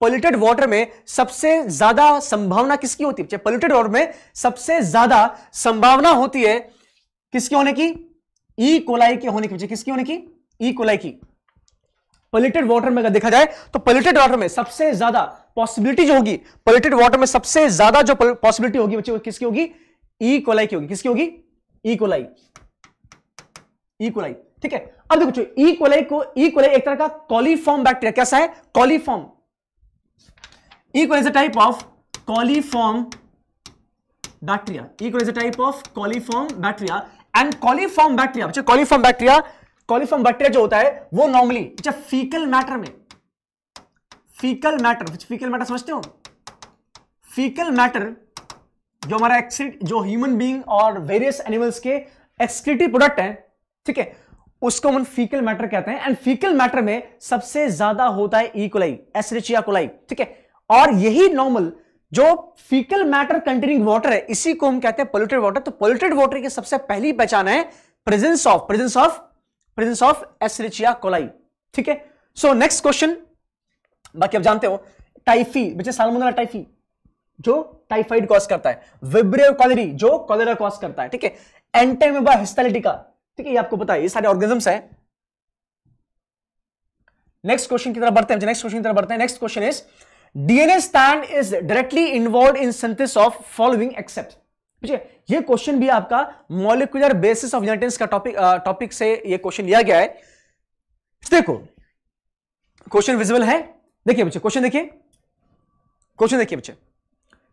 पोल्यूटेड वाटर में सबसे ज्यादा संभावना किसकी होती है पोल्यूटेड अच्छा, वाटर में सबसे ज्यादा संभावना होती है किसकी होने की ई कोलाई के होने की अच्छा, किसकी होने की ई e. कोलाई की पोलिटेड वाटर में अगर देखा जाए तो पॉल्यूटेड वाटर में सबसे ज्यादा पॉसिबिलिटी जो होगी पोलिटेड वाटर में सबसे ज्यादा जो पॉसिबिलिटी होगी बच्चे किसकी होगी ई e. कोलाई की होगी किसकी होगी ई कोलाई ई कोलाई ठीक है अब देखो ई कोलाई e. को ई e. कोलाई एक तरह का कॉलीफॉर्म बैक्टीरिया कैसा है coliform E coli type of coliform bacteria E coli type of coliform bacteria and coliform bacteria बच्चे कॉलीफॉर्म बैक्टीरिया कॉलिफॉर्म बैक्टीरिया जो होता है वो नॉर्मली जब फीकल मैटर में फीकल मैटर फीकल मैटर समझते हो फीकल मैटर जो हमारा एक्सिट जो ह्यूमन बीइंग और वेरियस एनिमल्स के एक्सक्रिटिव प्रोडक्ट है ठीक है उसको हम फीकल मैटर कहते हैं एंड फीकल मैटर में सबसे ज्यादा होता है कोलाई एसरेचिया कोलाई ठीक है और यही नॉर्मल जो फीकल मैटर कंटेनिंग वाटर है इसी को हम कहते हैं पोल्यूटेड वाटर तो पोल्यूटेड वाटर की सबसे पहली पहचान है presence of presence of presence of Escherichia coli ठीक है सो नेक्स्ट क्वेश्चन बाकी आप जानते हो टाइफी बच्चे सालमोनेला टाइफी जो टाइफाइड कॉज करता है विब्रियो कॉलरी जो कॉलेरा कॉज करता है ठीक है एंटेमेबा हिस्टालिटिका ठीक है ये आपको पता है ये सारे ऑर्गेनिजम्स हैं नेक्स्ट क्वेश्चन की तरफ बढ़ते हैं नेक्स्ट क्वेश्चन की तरफ बढ़ते हैं next question is DNA strand is directly involve in synthesis of following except ये क्वेश्चन भी आपका मॉलिकुलर बेसिस ऑफ इनहेरिटेंस का टॉपिक टॉपिक से ये क्वेश्चन लिया गया है देखो क्वेश्चन विजिबल है देखिए बच्चे क्वेश्चन देखिए क्वेश्चन देखिए बच्चे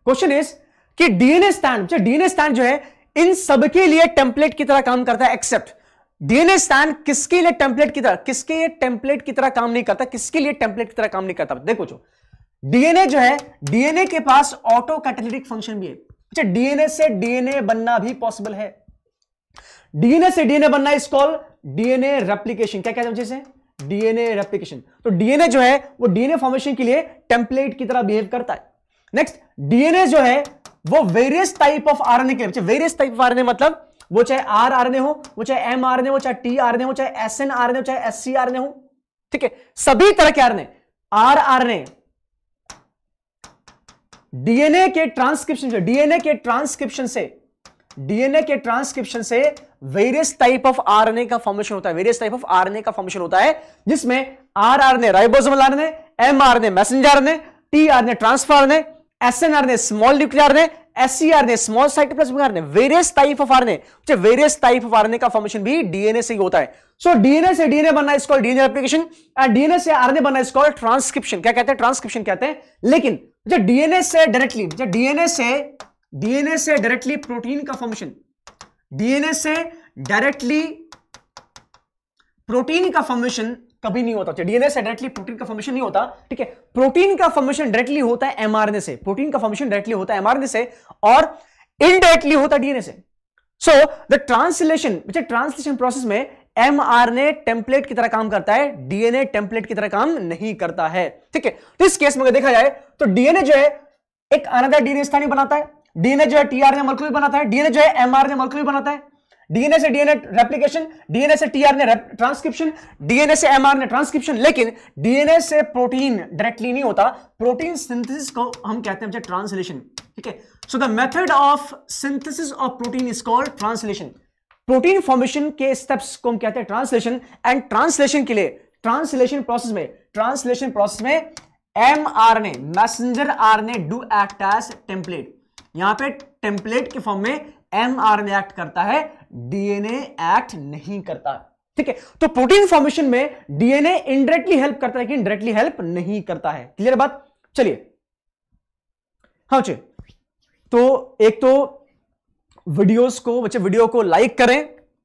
क्वेश्चन इज कि डीएनए स्टैंड बच्चे डीएनए स्टैंड जो है इन सबके लिए टेम्पलेट की तरह काम करता है एक्सेप्ट डीएनए स्टैंड किसके लिए टेम्पलेट की तरह किसके लिए टेम्पलेट की तरह काम नहीं करता किसके लिए टेम्पलेट की तरह काम नहीं करता देखो जो डीएनए जो है डीएनए के पास ऑटो कैटेलिटिक फंक्शन भी है अच्छा डीएनए से डीएनए बनना भी पॉसिबल है डीएनए से डीएनए बनना इस कॉल डीएनए रेप्लीकेशन क्या कहते हैं जैसे डीएनए रेप्लीकेशन तो डीएनए जो है वो डीएनए फॉर्मेशन के लिए टेम्पलेट की तरह बिहेव करता है नेक्स्ट डीएनए जो है वो वेरियस टाइप ऑफ आरएनए के लिए वेरियस टाइप ऑफ आरएनए मतलब वो चाहे आर आरएनए हो वो चाहे एम हो चाहे टी आरएनए हो चाहे एस एन आरएनए हो चाहे एस सी आरएनए हो ठीक है सभी तरह के आरएनए आर ए डीएनए के ट्रांसक्रिप्शन से डीएनए के ट्रांसक्रिप्शन से डीएनए के ट्रांसक्रिप्शन से वेरियस टाइप ऑफ आरएनए का फॉर्मेशन होता है वेरियस टाइप ऑफ आरएनए का फॉर्मेशन होता है जिसमें R RNA ribosomal RNA M RNA messenger RNA T RNA transfer RNA snRNA small nuclear RNA scRNA small cytoplasmic RNA various type of RNA जो वेरियस टाइप ऑफ आरएनए का फॉर्मेशन भी डीएनए से ही होता है सो डीएनए से डीएनए बनना is called DNA replication and DNA से आरएनए बनना इज कॉल्ड ट्रांसक्रिप्शन क्या कहते हैं ट्रांसक्रिप्शन कहते हैं लेकिन अच्छा डीएनए से डायरेक्टली जब डीएनए से डीएनए से डायरेक्टली प्रोटीन का फंक्शन डीएनए से डायरेक्टली प्रोटीन का फॉर्मेशन कभी नहीं होता डीएनए अच्छा, से डायरेक्टली प्रोटीन का फॉर्मेशन नहीं होता ठीक है प्रोटीन का फॉर्मेशन डायरेक्टली होता है एमआरएनए से प्रोटीन का फॉर्मेशन डायरेक्टली होता है एमआरएनए से और इनडायरेक्टली होता है डीएनए से so the translation translation process में एम आर एमआरएनए टेम्पलेट की तरह काम करता है डीएनए टेम्पलेट की तरह काम नहीं करता है ठीक है तो इस केस में देखा जाए तो डीएनए जो है एक अनदर डीएनए स्थानीय बनाता है डीएनए जो है ने मॉलिक्यूल बनाता है डीएनए जो है एम आर ने मॉलिक्यूल बनाता है डीएनए से डीएनए रेप्लिकेशन डीएनए से ने ट्रांसक्रिप्शन डीएनए से ने ट्रांसक्रिप्शन लेकिन डीएनए से प्रोटीन डायरेक्टली नहीं होता प्रोटीन सिंथेसिस को हम कहते हैं ट्रांसलेशन ठीक है so the method of synthesis of protein is called translation protein formation के स्टेप्स को हम कहते हैं ट्रांसलेशन एंड ट्रांसलेशन के लिए ट्रांसलेशन प्रोसेस में ट्रांसलेशन प्रोसेस में M RNA messenger RNA do act as template यहां पे टेम्पलेट के फॉर्म में एम आर ने एक्ट करता है डीएनए एक्ट नहीं करता ठीक है तो प्रोटीन फॉर्मेशन में डीएनए इनडायरेक्टली हेल्प करता है कि डायरेक्टली हेल्प नहीं करता है क्लियर बात चलिए हाँ चलिए तो एक तो वीडियोस को बच्चे वीडियो को लाइक करें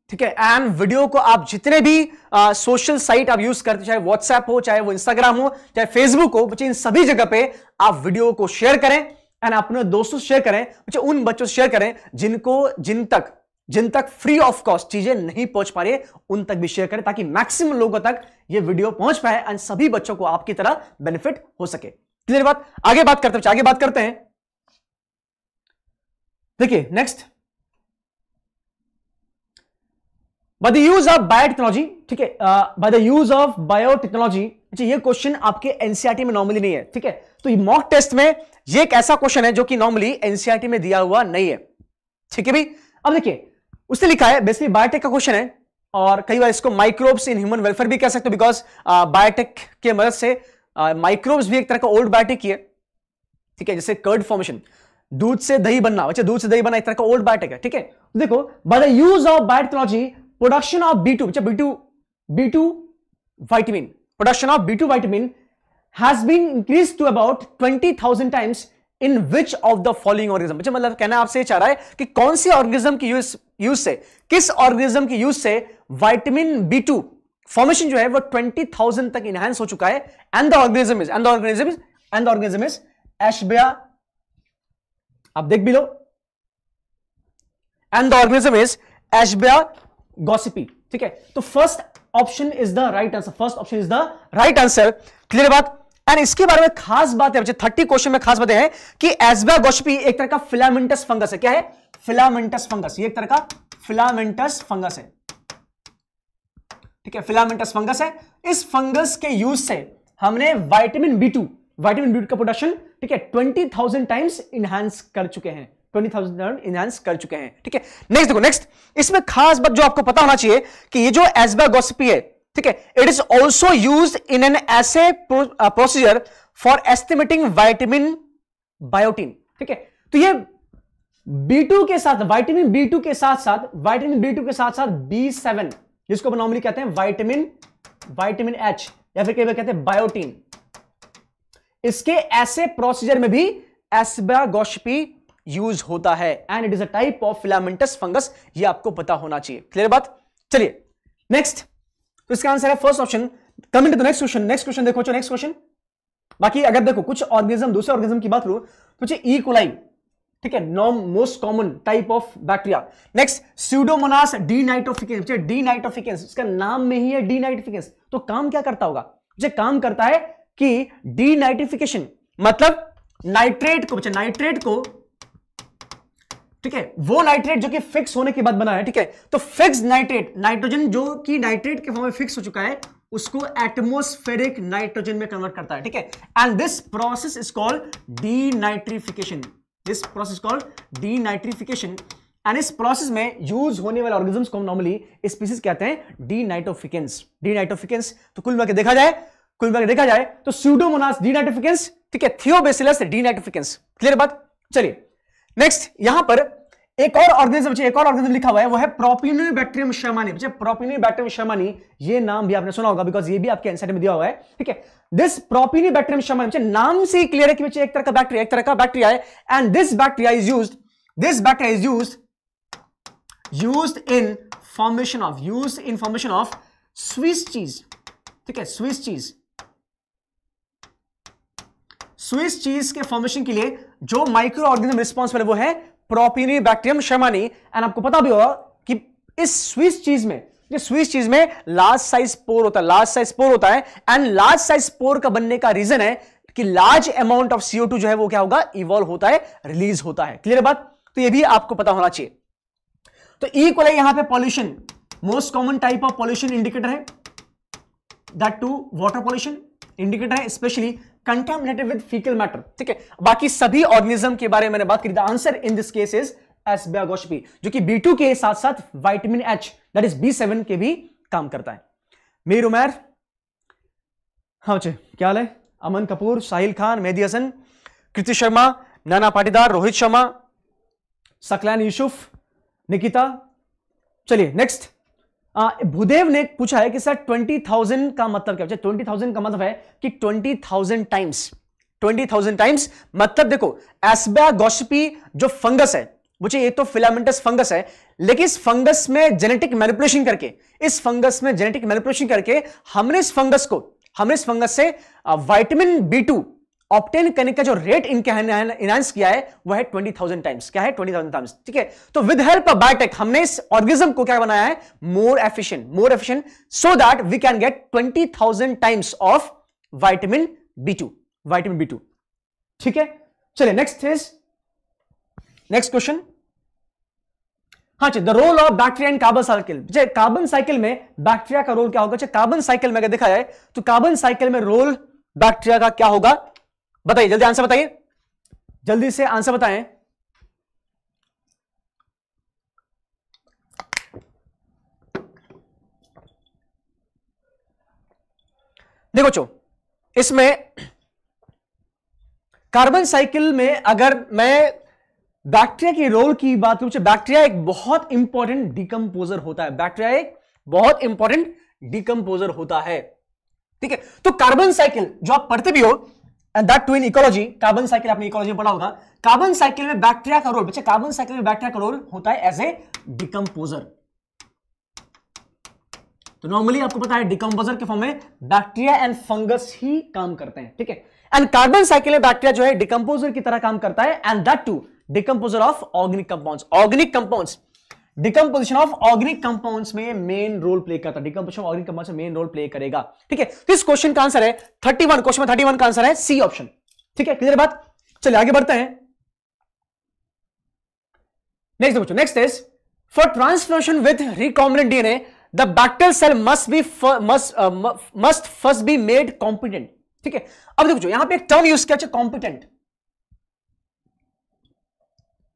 ठीक है एंड वीडियो को आप जितने भी सोशल साइट आप यूज करते चाहे व्हाट्सएप हो चाहे वो इंस्टाग्राम हो चाहे फेसबुक हो बच्चे इन सभी जगह पे आप वीडियो को शेयर करें एंड अपने दोस्तों से शेयर करें बच्चे उन बच्चों से शेयर करें जिनको जिन तक जिन तक फ्री ऑफ कॉस्ट चीजें नहीं पहुंच पा रही उन तक भी शेयर करें ताकि मैक्सिमम लोगों तक ये वीडियो पहुंच पाए एंड सभी बच्चों को आपकी तरह बेनिफिट हो सके क्लियर बात आगे बात करते हैं आगे बात करते हैं देखिए next by the use of biotechnology ठीक है by the use of biotechnology अच्छा ये क्वेश्चन आपके एनसीआरटी e में नॉर्मली नहीं है ठीक है तो मॉक टेस्ट में ये एक ऐसा क्वेश्चन है जो कि नॉर्मली एनसीआरटी e में दिया हुआ नहीं है ठीक है भाई अब देखिए उसने लिखा है बेसिकली बायोटेक का क्वेश्चन है और कई बार इसको माइक्रोब्स इन ह्यूमन वेलफेयर भी कह सकते हो बिकॉज बायोटेक uh, के मदद से माइक्रोब्स uh, भी एक तरह का ओल्ड बायोटेक ही है ठीक है जैसे कर्ड फॉर्मेशन दूध से दही बनना अच्छा दूध से दही बनना एक तरह का ओल्ड बायोटेक है ठीक है देखो by the use of biotechnology production of B2, B2, B2 vitamin, production of B2 vitamin has been increased to about 20,000 times in which of the following organism बच्चे मतलब कहना आपसे चाह रहा है कि कौन से ऑर्गेजम की यूज यूज से किस ऑर्गेजम की यूज से वाइटमिन बी टू फॉर्मेशन जो है वो 20,000 तक इनहेंस हो चुका है and the organism is and the organism is and the organism is Ashbya आप देख भी लो and the organism is Ashbya gossypii ठीक है तो first option is the right answer first option is the right answer clear बात एंड इसके बारे में खास बात है थर्टी क्वेश्चन में खास बात है कि एसबा गोशपी एक तरह का फिलामेंटस फंगस है क्या है फिलामेंटस फंगस ये एक तरह का फिलामेंटस फंगस है ठीक है फिलामेंटस फंगस है इस फंगस के यूज से हमने vitamin B two vitamin B का प्रोडक्शन ठीक है ट्वेंटी थाउजेंड टाइम्स इनहेंस कर चुके हैं ट्वेंटी थाउजेंड इनहांस कर चुके हैं ठीक है नेक्स्ट देखो नेक्स्ट इसमें खास बात जो आपको पता होना चाहिए कि ये जो एसबा गॉसिपी है ठीक है it is also use in an assay procedure for estimating vitamin biotin ठीक है तो ये B2 के साथ वाइटामिन टू के साथ साथ वाइटामिन टू के साथ साथ बी सेवन जिसको नॉर्मली कहते हैं वाइटमिन वाइटमिन एच या फिर कई कहते हैं बायोटीन इसके ऐसे प्रोसीजर में भी एस्बागोशपी यूज होता है and it is a type of filamentous fungus ये आपको पता होना चाहिए क्लियर बात चलिए नेक्स्ट तो इसका आंसर है first option coming to the next question next question देखो नेक्स्ट क्वेश्चन बाकी अगर देखो कुछ ऑर्गेनिज्म दूसरे ऑर्गेनिज्म की बात करूं तो ई कोलाई e. ठीक है नॉम most common type of bacteria next Pseudomonas denitrificans denitrificans उसका नाम में ही है डीनाइट्रोफिकेंस तो काम क्या करता होगा जो काम करता है कि डीनाइट्रिफिकेशन मतलब नाइट्रेट को बच्चे नाइट्रेट को ठीक है वो नाइट्रेट जो कि फिक्स होने के बाद बना है ठीक है तो फिक्स नाइट्रेट नाइट्रोजन जो कि नाइट्रेट के फॉर्म में फिक्स हो चुका है उसको एटमोस्फेरिक नाइट्रोजन में कन्वर्ट करता है ठीक है and this process is called nitrification this process called nitrification and इस प्रोसेस में यूज होने वाले ऑर्गेजम्स को नॉर्मली स्पीसीज कहते हैं डी डी नाइट्रोफिकेंस तो कुल मिलाकर देखा जाए कुल मिलाकर देखा जाए तो स्यूडोमोनास नाइट्रोफिकेंस ठीक है थियोबेसिलस नाइट्रोफिकेंस क्लियर बात चलिए नेक्स्ट यहां पर एक और ऑर्गेनिज्म एक और ऑर्गेनिज्म लिखा हुआ है वो है प्रोपिनी बैक्टेरियम शर्मानी बच्चे बैक्टेरियम शर्मानी ये नाम भी आपने सुना होगा बिकॉज ये भी आपके आंसर में दिया हुआ है ठीक है दिस प्रोपिनी बैक्टेरियम शर्मानी बच्चे नाम से ही क्लियर है कि बच्चे एक तरह का बैक्टीरिया एक तरह का बैक्टीरिया है and this bacteria is use this bacteria is use use in formation of use in formation of Swiss cheese ठीक है स्विस चीज स्विस चीज के फॉर्मेशन के लिए जो माइक्रो ऑर्गेनिज्म रिस्पॉन्सिबल है वो है प्रोपीनी बैक्टीरियम शर्मानी एंड आपको पता भी होगा कि इस स्विस चीज में स्विस चीज में लार्ज साइज पोर होता है लार्ज साइज पोर होता है एंड लार्ज साइज पोर का बनने का रीजन है कि लार्ज अमाउंट ऑफ सीओ जो है वो क्या होगा इवॉल्व होता है रिलीज होता है क्लियर बात तो ये भी आपको पता होना चाहिए तो इक्वल है यहां पे pollution most common type of pollution indicator है that too water pollution indicator है specially contaminated with faecal matter ठीक है बाकी सभी ऑर्गेनिज्म के बारे में मैंने बात करी the answer in this case is Ashbya gossypii जो कि बी के साथ साथ vitamin H that is B के भी काम करता है मीर उमैर हाँ जी क्या है अमन कपूर साहिल खान मेहदी हसन कृति शर्मा नाना पाटीदार रोहित शर्मा सकलैन यूसुफ निकिता चलिए नेक्स्ट भूदेव ने पूछा है कि सर ट्वेंटी थाउजेंड का मतलब क्या ट्वेंटी थाउजेंड का मतलब है कि twenty thousand times twenty thousand times मतलब देखो एसबा गोशपी जो फंगस है मुझे ये तो फिलामेंटस फंगस है लेकिन इस फंगस में जेनेटिक मैनिपुलेशन करके इस फंगस में जेनेटिक मैनिपुलेशन करके हमने इस फंगस को हमने इस फंगस से वाइटमिन बी टू ऑप्टेन करने का जो रेट इनके इनहांस किया है वह है ट्वेंटी थाउजेंड टाइम्स क्या है ट्वेंटी थाउजेंड टाइम्स ठीक है तो विद हेल्प ऑफ बायोटेक हमने इस ऑर्गेजम को क्या बनाया है more efficient more efficient so that we can get twenty thousand times of vitamin B two vitamin B two ठीक है चलिए नेक्स्ट इज नेक्स्ट क्वेश्चन हाँ the role of bacteria and carbon cycle carbon cycle में बैक्टीरिया का रोल क्या होगा कार्बन साइकिल में अगर देखा जाए तो कार्बन साइकिल में रोल बैक्टीरिया का क्या होगा बताइए जल्दी आंसर बताइए जल्दी से आंसर बताएं देखो चो इसमें कार्बन साइकिल में अगर मैं बैक्टीरिया के रोल की बात करूं बैक्टीरिया एक बहुत इंपॉर्टेंट डिकम्पोजर होता है बैक्टीरिया एक बहुत इंपॉर्टेंट डिकम्पोजर होता है ठीक है तो कार्बन साइकिल जो आप पढ़ते भी हो and that too in ecology carbon cycle आपने इकोलॉजी में पढ़ा होगा कार्बन साइकिल में बैक्टीरिया का रोल बच्चे कार्बन साइकिल में बैक्टीरिया का रोल होता है एज ए डिकम्पोजर तो नॉर्मली आपको पता है डिकम्पोजर के फॉर्म में बैक्टीरिया एंड फंगस ही काम करते हैं ठीक है एंड कार्बन साइकिल में बैक्टीरिया जो है डिकम्पोजर की तरह काम करता है and that too decomposer of organic compounds organic compounds decomposition of organic compounds में मेन रोल प्ले करता है डिकम्पोजिशन ऑर्गेनिक कंपाउंड्स में मेन रोल प्ले करेगा ठीक है तो इस क्वेश्चन का आंसर है thirty one question thirty one का आंसर है सी ऑप्शन ठीक है क्लियर बात चलिए आगे बढ़ते हैं next question next is for transfusion with recombinant DNA the bacterial cell must be must first be made competent ठीक है अब देखो यहां पे एक टर्म यूज किया कॉम्पिटेंट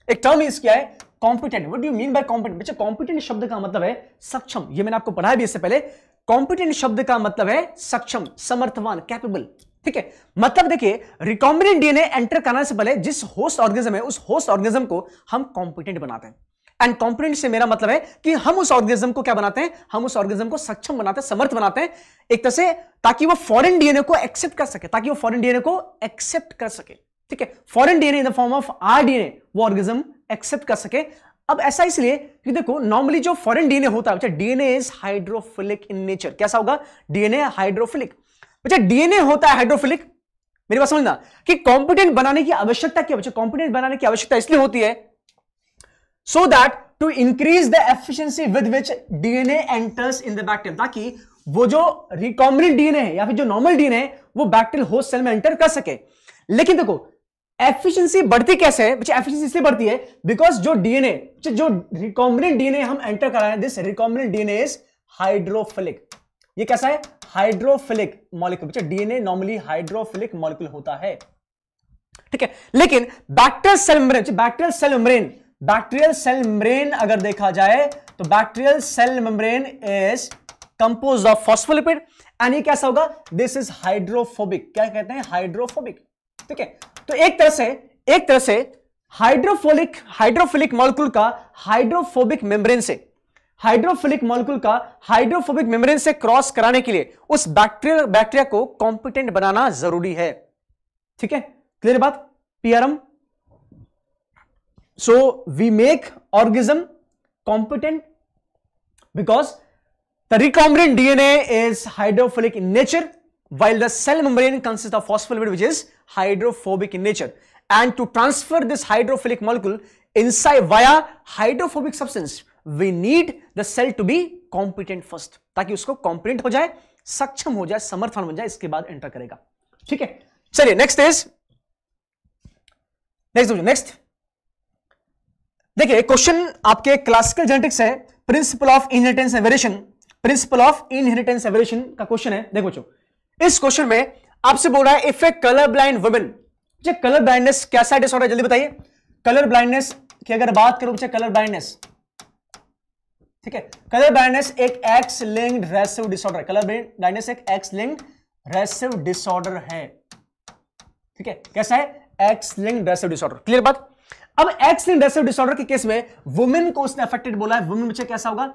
अच्छा, एक टर्म यूज किया है competent what you mean by competent बच्चे कॉम्पिटेंट शब्द का मतलब है सक्षम ये मैंने आपको पढ़ाया भी इससे पहले कॉम्पिटेंट शब्द का मतलब है सक्षम समर्थवान कैपेबल ठीक है मतलब देखिए रिकॉम्बिनेंट डीएनए एंटर करने से पहले जिस होस्ट ऑर्गेनिज्म है उस होस्ट ऑर्गेनिज्म को हम कॉम्पिटेंट बनाते हैं एंड कॉम्पिटेंट से मेरा मतलब है कि हम उस ऑर्गेनिज्म को क्या बनाते हैं हम उस ऑर्गेनिज्म को सक्षम बनाते हैं समर्थ बनाते हैं एक तरह से ताकि वो फॉरेन डीएनए को एक्सेप्ट कर सके ताकि वो फॉरेन डीएनए को एक्सेप्ट कर सके ठीक है foreign DNA in the form of R DNA वो ऑर्गेनिज्म एक्सेप्ट कर सके अब ऐसा इसलिए कि देखो नॉर्मली जो फॉरेन डीएनए होता है DNA is hydrophilic in nature कैसा होगा डीएनए हाइड्रोफिलिक बच्चा डीएनए होता है हाइड्रोफिलिक मेरी बात समझना कि कॉम्पिटेंट बनाने की आवश्यकता क्या बच्चा कॉम्पिटेंट बनाने की आवश्यकता इसलिए होती है so that to increase the efficiency with which DNA enters in the bacterium ताकि वो जो रिकॉम्बिनेंट डीएनए है या फिर जो नॉर्मल डीएनए है वो बैक्टीरियल होस्ट सेल में एंटर कर सके लेकिन देखो एफिशिएंसी बढ़ती कैसे है एफिशिएंसी इसलिए बढ़ती है बिकॉज जो डीएनए जो रिकॉम्बिनेंट डीएनए हम एंटर रहे हैं this recombinant DNA is hydrophilic ये कैसा है हाइड्रोफिलिक मॉलिक्यूल बच्चे डीएनए नॉर्मली हाइड्रोफिलिक मॉलिक्यूल होता है ठीक है लेकिन bacterial cell membrane bacterial cell membrane bacterial cell membrane अगर देखा जाए तो bacterial cell membrane is composed of phospholipid and ये कैसा होगा दिस इज हाइड्रोफोबिक क्या कहते हैं हाइड्रोफोबिक ठीक है तो एक तरह से एक तरह से हाइड्रोफोलिक हाइड्रोफिलिक मॉलिक्यूल का हाइड्रोफोबिक मेम्ब्रेन से हाइड्रोफिलिक मॉलिक्यूल का हाइड्रोफोबिक मेम्ब्रेन से क्रॉस कराने के लिए उस बैक्टीरिया बैक्टीरिया को कॉम्पिटेंट बनाना जरूरी है ठीक है क्लियर बात पीआरएम so we make organism competent because the recombinant DNA is hydrophilic in nature while the cell membrane consists of phospholipid which is hydrophobic in nature and to transfer this hydrophilic molecule inside via hydrophobic substance we need the cell to be competent first taki usko competent ho jaye saksham ho jaye samarthan ban jaye iske baad enter karega theek hai chaliye next is next question next dekhiye question aapke classical genetics hai principle of inheritance and variation principle of inheritance and variation ka question hai dekho बच्चों इस क्वेश्चन में आपसे बोल रहा है if a colour blind woman colour blindness कैसा डिसऑर्डर जल्दी बताइए कलर ब्लाइंडनेस की अगर बात करूं बच्चे कलर ब्लाइंडनेस ठीक है कलर ब्लाइंडनेस एक X linked recessive disorder colour blindness एक एक्स लिंक्ड रेसिव डिसऑर्डर है ठीक है कैसा है X linked recessive disorder clear बात अब एक्स लिंक्ड रेसिव डिसऑर्डर के केस में वुमेन को उसने अफेक्टेड बोला है वुमेन बच्चे कैसा होगा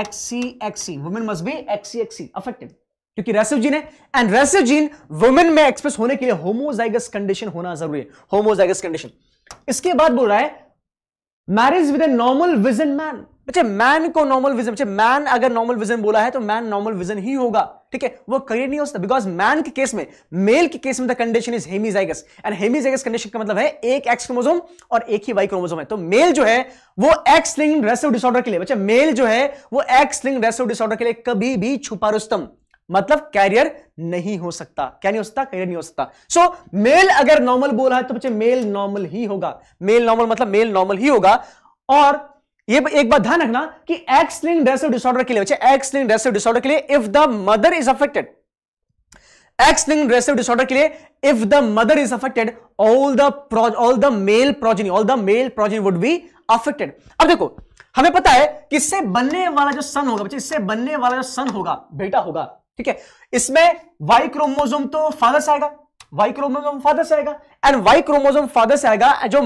X X woman must be X X affected क्योंकि रेसिव जीन है एंड रेसिव जीन वुमेन में एक्सप्रेस होने के लिए होमोजाइगस कंडीशन होना जरूरी है होमोजाइगस कंडीशन इसके बाद बोल रहा है marriage with a normal vision man बच्चे मैन को नॉर्मल विजन बच्चे मैन अगर नॉर्मल विजन बोला है तो मैन नॉर्मल विजन ही होगा ठीक है वो करियर नहीं हो सकता बिकॉज मैन के केस में मेल के केस में the condition is hemizygous and hemizygous condition का मतलब है एक एक्स क्रोमोजोम और एक ही वाई क्रोमोजोम है तो मेल जो है वो एक्स लिंग रेसिव डिसऑर्डर के लिए बच्चे मेल जो है वो एक्स लिंग रेसिव डिसऑर्डर के लिए कभी भी छुपा रुस्तम मतलब कैरियर नहीं हो सकता क्या नहीं हो सकता कैरियर नहीं हो सकता सो so, मेल अगर नॉर्मल बोल रहा है तो बच्चे मेल नॉर्मल ही होगा मेल नॉर्मल मतलब मेल नॉर्मल ही होगा और ये एक बात ध्यान रखना कि एक्स लिंक डेसिव डिसऑर्डर के लिए बच्चे एक्स लिंक डेसिव डिसऑर्डर के लिए if the mother is affected X link recessive disorder के लिए if the mother is affected all the all the male progeny all the male progeny would be affected अब देखो हमें पता है कि इससे बनने वाला जो सन होगा बच्चे इससे बनने वाला जो सन होगा बेटा होगा ठीक है इसमें वाई क्रोमोजोम तो फादर से आएगा वाई क्रोमोजोम फादर से आएगा एंड वाई क्रोमोजोम फादर से आएगा जो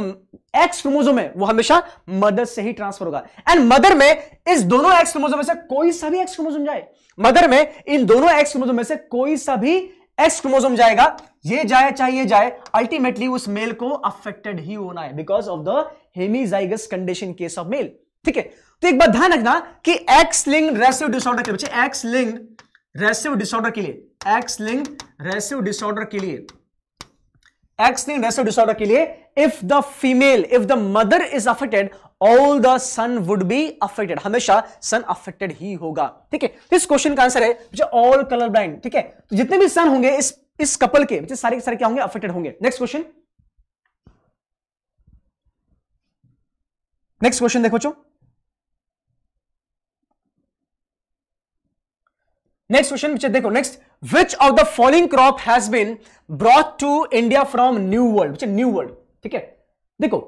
एक्स क्रोमोजोम है वो हमेशा मदर से ही ट्रांसफर होगा एंड मदर में इस दोनों एक्स क्रोमोजोम में से कोई सा भी एक्स क्रोमोजोम जाए मदर में इन दोनों एक्स क्रोमोजोम में से कोई सा भी एक्स क्रोमोजोम जाएगा ये जाए चाहिए जाए अल्टीमेटली उस मेल को अफेक्टेड ही होना है because of the hemizygous condition case of male ठीक है तो एक बार ध्यान रखना कि एक्स लिंग रेसिव डिसऑर्डर के बच्चे एक्स लिंग रेसिव डिसऑर्डर के लिए एक्स लिंक रेसिव डिसऑर्डर के लिए एक्स लिंक रेसिव डिसऑर्डर के लिए if the female if the mother is affected all the son would be affected हमेशा सन अफेक्टेड ही होगा ठीक है इस क्वेश्चन का आंसर है जो ऑल कलर ब्लाइंड ठीक है तो जितने भी सन होंगे इस इस कपल के बच्चे सारे के सारे क्या होंगे अफेक्टेड होंगे नेक्स्ट क्वेश्चन नेक्स्ट क्वेश्चन देखो चो नेक्स्ट क्वेश्चन देखो next which of the following crop has been brought to India from new world new world ठीक है देखो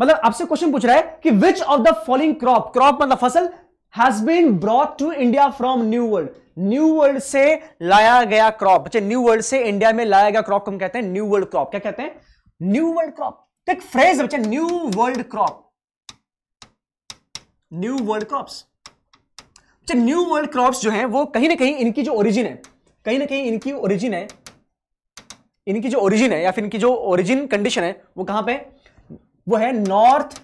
मतलब आपसे क्वेश्चन पूछ रहा है कि which of the following crop crop मतलब फसल has been brought to India from new world new world से लाया गया क्रॉप बच्चे न्यू वर्ल्ड से इंडिया में लाया गया क्रॉप हम कहते हैं न्यू वर्ल्ड क्रॉप क्या कहते हैं न्यू वर्ल्ड क्रॉप एक फ्रेज बच्चे new world crop new world crops अच्छा न्यू वर्ल्ड क्रॉप्स जो है वो कहीं ना कहीं इनकी जो ओरिजिन है कहीं ना कहीं इनकी ओरिजिन है इनकी जो ओरिजिन है या फिर इनकी जो ओरिजिन कंडीशन है वो कहां पे वो है north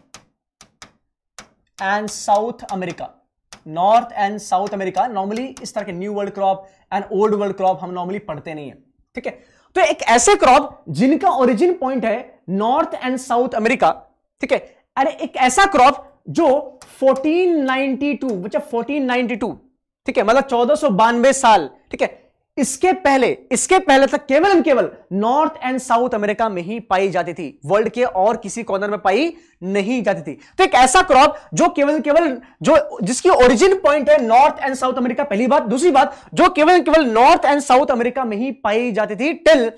and south America north and south America normally इस तरह के new world crop and old world crop हम नॉर्मली पढ़ते नहीं है ठीक है तो एक ऐसे क्रॉप जिनका ओरिजिन पॉइंट है नॉर्थ एंड साउथ अमेरिका ठीक है अरे एक ऐसा क्रॉप जो 1492 बच्चा 1492 ठीक है मतलब चौदह साल ठीक है इसके पहले इसके पहले तक केवल एंड केवल नॉर्थ एंड साउथ अमेरिका में ही पाई जाती थी वर्ल्ड के और किसी कॉर्नर में पाई नहीं जाती थी तो एक ऐसा क्रॉप जो केवल केवल जो जिसकी ओरिजिन पॉइंट है नॉर्थ एंड साउथ अमेरिका पहली बात दूसरी बात जो केवल केवल नॉर्थ एंड साउथ अमेरिका में ही पाई जाती थी टिल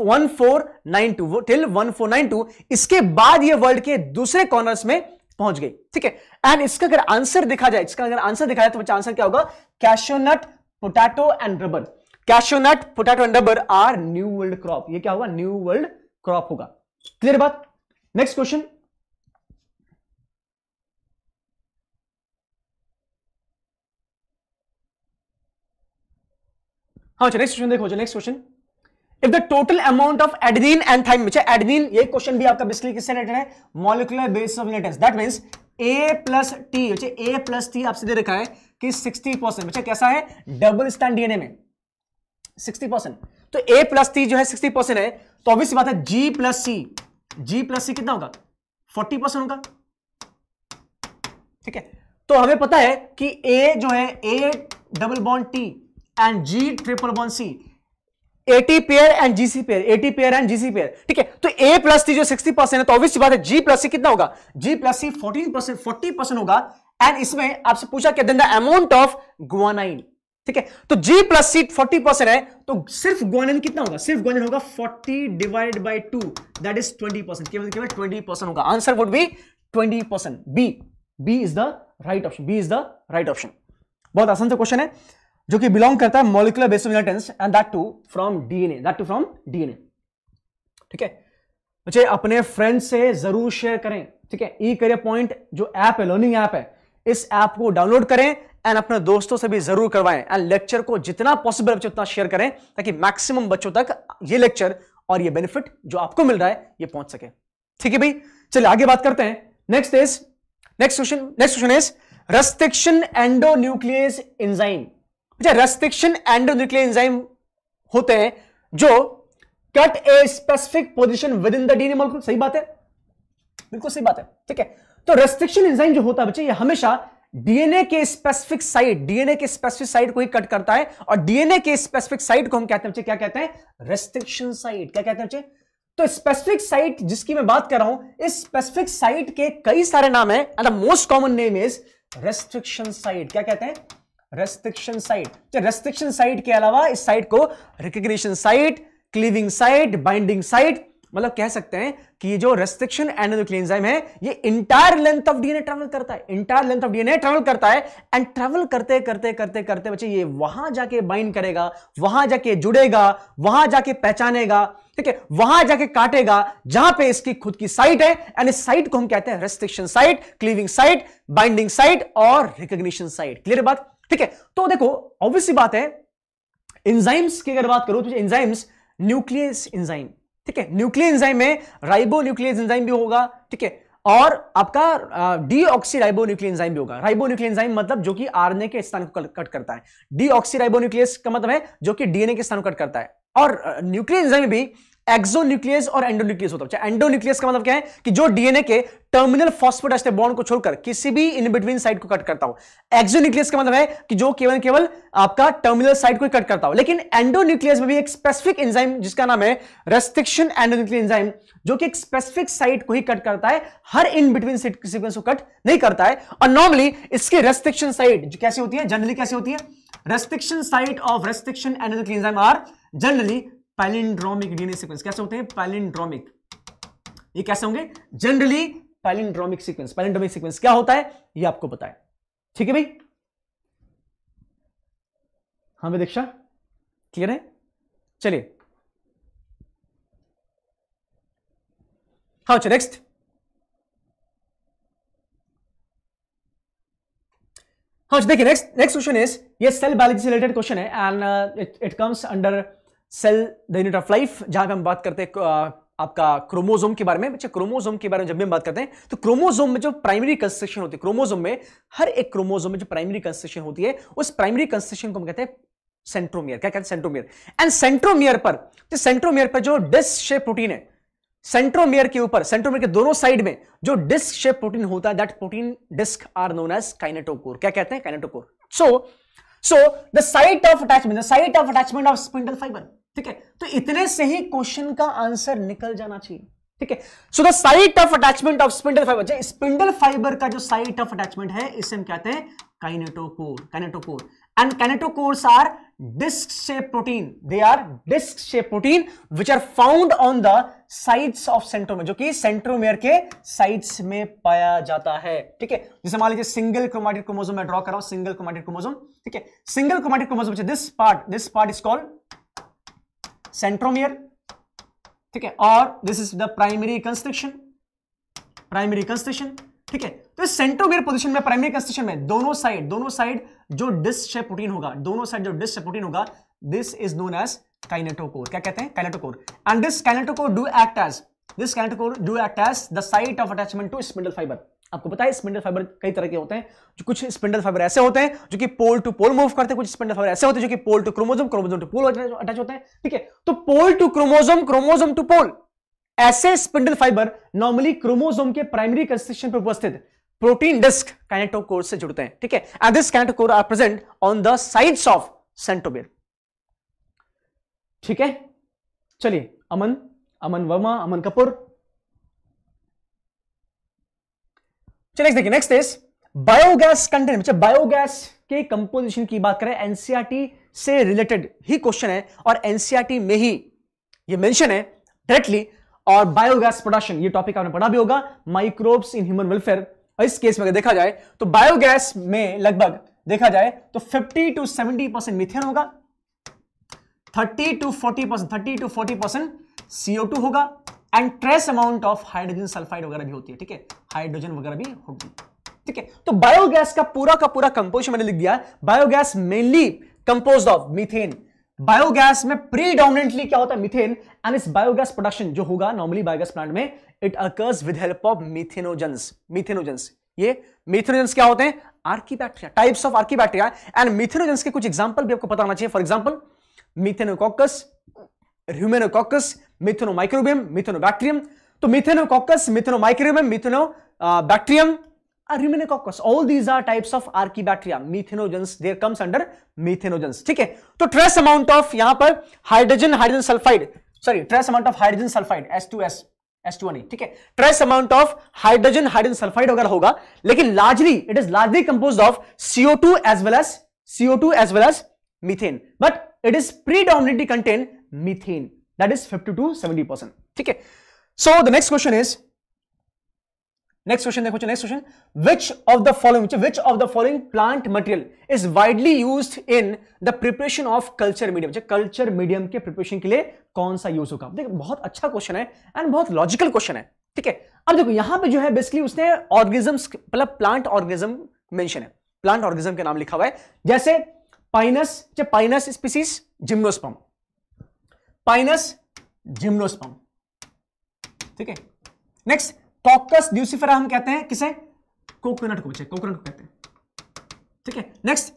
1492 टिल 1492 इसके बाद ये वर्ल्ड के दूसरे कॉर्नर में पहुंच गई ठीक है एंड इसका अगर आंसर देखा जाए इसका अगर आंसर दिखाया तो बच्चा आंसर क्या होगा cashew nut potato and rubber cashew nut potato and rubber are new world crop ये क्या होगा न्यू वर्ल्ड क्रॉप होगा क्लियर बात नेक्स्ट क्वेश्चन हाँ अच्छा नेक्स्ट क्वेश्चन देखो नेक्स्ट अच्छा, question if the total amount of adenine and thymine adenine ये क्वेश्चन भी आपका बेसिकली किससे रिलेटेड है molecular base of related that mean A plus T A plus T आपसे दे रखा है कि सिक्सटी परसेंट बच्चा कैसा है डबल स्टैंड डीएनए में सिक्सटी परसेंट तो ए प्लस टी जो है सिक्सटी परसेंट है तो ऑब्वियस बात है जी प्लस सी जी प्लस सी कितना होगा फोर्टी परसेंट होगा ठीक है तो हमें पता है कि ए जो है A double bond T and G triple bond C AT pair and GC pair AT pair and GC pair ठीक है तो ए प्लस सी जो सिक्सटी परसेंट है तो ऑब्वियस बात है जी प्लस सी कितना होगा G plus C fourteen percent forty percent होगा एंड इसमें आपसे पूछा कि then the amount of guanine ठीक है तो G plus C forty percent है तो सिर्फ ग्वानाइन कितना होगा सिर्फ ग्वानाइन होगा forty divide by two that is twenty percent केवल केवल ट्वेंटी परसेंट होगा answer would be twenty percent B B is the right option B is the right option बहुत आसान सा क्वेश्चन है जो कि बिलोंग करता है molecular base of inheritance and that too from DNA that too from DNA ठीक है बच्चे अपने फ्रेंड से जरूर शेयर करें ठीक है ई करियर पॉइंट जो ऐप है लर्निंग ऐप है इस ऐप को डाउनलोड करें एंड अपने दोस्तों से भी जरूर करवाएं एंड लेक्चर को जितना पॉसिबल बच्चे उतना शेयर करें ताकि मैक्सिमम बच्चों तक ये लेक्चर और ये बेनिफिट जो आपको मिल रहा है ये पहुंच सके ठीक है भाई चलिए आगे बात करते हैं next is next question next question is restriction endonuclease enzyme अच्छा रेस्ट्रिक्शन एंड्रोन्यूक्लियर एंजाइम होते हैं जो cut a specific position within the DNA molecule सही बात है बिल्कुल सही बात है ठीक है तो रेस्ट्रिक्शन एंजाइम जो होता है बच्चे ये हमेशा डीएनए के स्पेसिफिक साइट डीएनए के स्पेसिफिक साइट को ही कट करता है और डीएनए के स्पेसिफिक साइट को हम कहते हैं बच्चे क्या कहते हैं रेस्ट्रिक्शन साइट क्या कहते हैं बच्चे तो स्पेसिफिक साइट जिसकी मैं बात कर रहा हूं इस स्पेसिफिक साइट के कई सारे नाम है and the most common name is restriction site क्या कहते हैं रेस्ट्रिक्शन साइट रेस्ट्रिक्शन साइट के अलावा इस साइट को recognition site cleaving site binding site मतलब कह सकते हैं कि जो रेस्ट्रिक्शन एनोक्लेंजाइम है ये entire length of DNA travel करता है entire length of DNA travel करता है एंड ट्रेवल करते करते करते करते बच्चे ये वहां जाके बाइंड करेगा वहां जाके जुड़ेगा वहां जाके पहचानेगा ठीक है वहां जाके काटेगा जहां पे इसकी खुद की साइट है एंड इस साइट को हम कहते हैं restriction site cleaving site binding site और रिकग्निशन साइट क्लियर बात ठीक है तो देखो ऑब्वियसली बात है इंजाइम्स की अगर बात करो तो इंजाइम्स न्यूक्लियस इंजाइम ठीक है न्यूक्लियर इंजाइम में राइबो न्यूक्लियस इंजाइम भी होगा ठीक है और आपका डी राइबो न्यूक्लियर इंजाइम भी होगा राइबो न्यूक्लियर इंजाइम मतलब जो कि आरएनए के स्थान को कट करता है डी राइबो न्यूक्लियस का मतलब है जो कि डीएनए के स्थान को कट करता है और न्यूक्लियर इंजाइम भी एक्सोन्यूक्लियस और एंडोन्यूक्लियस होता है एंडोन्यूक्लियस अच्छा, का मतलब क्या है कि जो डीएनए के टर्मिनल फॉस्फोडास्टर बॉन्ड को छोड़कर किसी भी इन बिटवीन साइड को कट करता हूं एक्सोन्यूक्लियस का मतलब है कि जो केवल केवल आपका टर्मिनल साइड को कट करता हो लेकिन एंडोन्यूक्लियस में भी एक स्पेसिफिक एंजाइम जिसका नाम है रेस्ट्रिक्शन एंडोन्यूक्लियर एंजाइम जो कि एक स्पेसिफिक साइट को ही कट करता है हर इन बिटवीन सीक्वेंस को कट नहीं करता है और नॉर्मली इसकी रेस्ट्रिक्शन साइट कैसी होती है जनरली कैसी होती है restriction site of restriction endonuclear enzyme are generally palindromic DNA sequence कैसे होते हैं पैलिंड्रोमिक ये कैसे होंगे generally palindromic sequence palindromic sequence क्या होता है ये आपको पता है ठीक है भाई हाँ भाई दीक्षा क्लियर है चलिए हाँ नेक्स्ट हाँ देखिए नेक्स्ट नेक्स्ट क्वेश्चन इज ये सेल बायोलॉजी से रिलेटेड क्वेश्चन है and it it comes under cell the unit of life जहां पे हम बात करते हैं आपका क्रोमोजोम के बारे में बच्चे क्रोमोजोम के बारे में जब भी हम बात करते हैं तो क्रोमोजोम में जो प्राइमरी कंस्ट्रक्शन होती है क्रोमोजोम में हर एक क्रोमोजोम में जो प्राइमरी कंस्ट्रक्शन होती है उस प्राइमरी कंस्ट्रक्शन को हम कहते हैं सेंट्रोमियर क्या कहते हैं सेंट्रोमियर एंड सेंट्रोमियर पर तो सेंट्रोमियर पर जो डिस्क शेप प्रोटीन है सेंट्रोमियर के ऊपर सेंट्रोमियर के दोनों साइड में जो डिस्क शेप प्रोटीन होता है that protein disc are known as kinetochore क्या कहते हैं kinetochore so so, so the site of attachment the site of attachment of spindle fibre ठीक है तो इतने से ही क्वेश्चन का आंसर निकल जाना चाहिए ठीक है so the site of attachment of spindle fibre spindle fibre का जो साइट ऑफ अटैचमेंट है इसे हम कहते हैं kinetochore kinetochore and kinetochores are disc shaped protein they are disc shaped protein which are found on the sides of centromere जो कि centromere के sides में पाया जाता है ठीक है जैसे मान लीजिए सिंगल क्रोमेटिड क्रोमोसोम मैं ड्रॉ कर रहा हूं सिंगल क्रोमेटिड क्रोमोसोम ठीक है single chromatid chromosome this part this part is called centromere ठीक है और this is the primary construction primary construction ठीक है तो सेंट्रोगेर पोजिशन में प्राइमरी कंस्ट्रक्शन में दोनों साइड दोनों साइड जो डिस्क से प्रोटीन होगा दोनों साइड जो डिस्क से प्रोटीन होगा this is known as kinetochore क्या कहते हैं kinetochore and this kinetochore do act as this kinetochore do act as the site of attachment to spindle fibre आपको पता है स्पिंडल फाइबर कई तरह के होते हैं जो कुछ स्पिंडल फाइबर ऐसे होते हैं जो कि पोल टू पोल मूव करते हैं कुछ स्पिंडल फाइबर ऐसे होते हैं जो कि pole to chromosome chromosome to pole attach होते हैं ठीक है तो pole to chromosome chromosome to pole ऐसे स्पिंडल फाइबर नॉर्मली क्रोमोसोम के प्राइमरी कंस्ट्रक्शन पर उपस्थित प्रोटीन डिस्क काइनेटोकोर से जुड़ते हैं ठीक है and this kinetochore are present on the sides of centromere ठीक है चलिए अमन अमन वर्मा अमन कपूर चलिए देखिए नेक्स्ट इज बायोगैस कंटेंट मतलब बायोगैस के कंपोजिशन की बात करें एनसीआरटी e से रिलेटेड ही क्वेश्चन है और एनसीआरटी e में ही ये मेंशन है डायरेक्टली और बायोगैस प्रोडक्शन ये टॉपिक आपने पढ़ा भी होगा माइक्रोब्स इन ह्यूमन वेलफेयर इस केस में अगर देखा जाए तो बायोगैस में लगभग देखा जाए तो 50 टू 70 परसेंट मिथेन होगा 30 to 40 percent thirty to forty percent CO two होगा and trace amount of hydrogen sulphide वगैरह भी होती है ठीक है हाइड्रोजन वगैरह भी होगी ठीक है तो बायोगैस का पूरा का पूरा कंपोजिशन मैंने लिख दिया biogas mainly compose of methane biogas में प्रीडोमिनेटली क्या होता है मिथेन एंड इस बायोगैस प्रोडक्शन जो होगा नॉर्मली बायोगैस प्लांट में it occurs with help of methanogens methanogens ये मिथेनोजेंस क्या होते हैं archaebacteria types of archaebacteria and methanogens के कुछ एग्जांपल भी आपको पता होना चाहिए for example methanococcus humenococcus methanomicrobium methanobacterium तो मिथेनोकोकस मिथेनोमाइक्रोबियम मिथेनो बैक्टीरियम अरिमिनिकोकस all these are types of archaebacteria methanogens there comes under methanogens ठीक है तो ट्रेस अमाउंट ऑफ यहां पर hydrogen hydrogen sulphide sorry trace amount of hydrogen sulphide S two S S two ठीक है trace amount of hydrogen hydrogen sulphide अगर होगा लेकिन largely it is largely compose of CO two as well as CO two as well as methane but it is predominantly content methane that is fifty to seventy percent ठीक है so the next question is next question देखो next question which of the following which of the following plant material is widely use in the preparation of culture medium culture medium के प्रिपरेशन के लिए कौन सा यूज होगा देखिए बहुत अच्छा क्वेश्चन है एंड बहुत लॉजिकल क्वेश्चन है ठीक है अब देखो यहां पे जो है बेसिकली उसने ऑर्गेजम मतलब प्लांट ऑर्गेजम मेंशन है प्लांट ऑर्गेजम के नाम लिखा हुआ है जैसे pinus pinus species gymnosperm pinus gymnosperm ठीक है नेक्स्ट कॉकस ड्यूसीफेरा हम कहते हैं किसे कोकोनट को बच्चे कोकोनट को कहते हैं ठीक है नेक्स्ट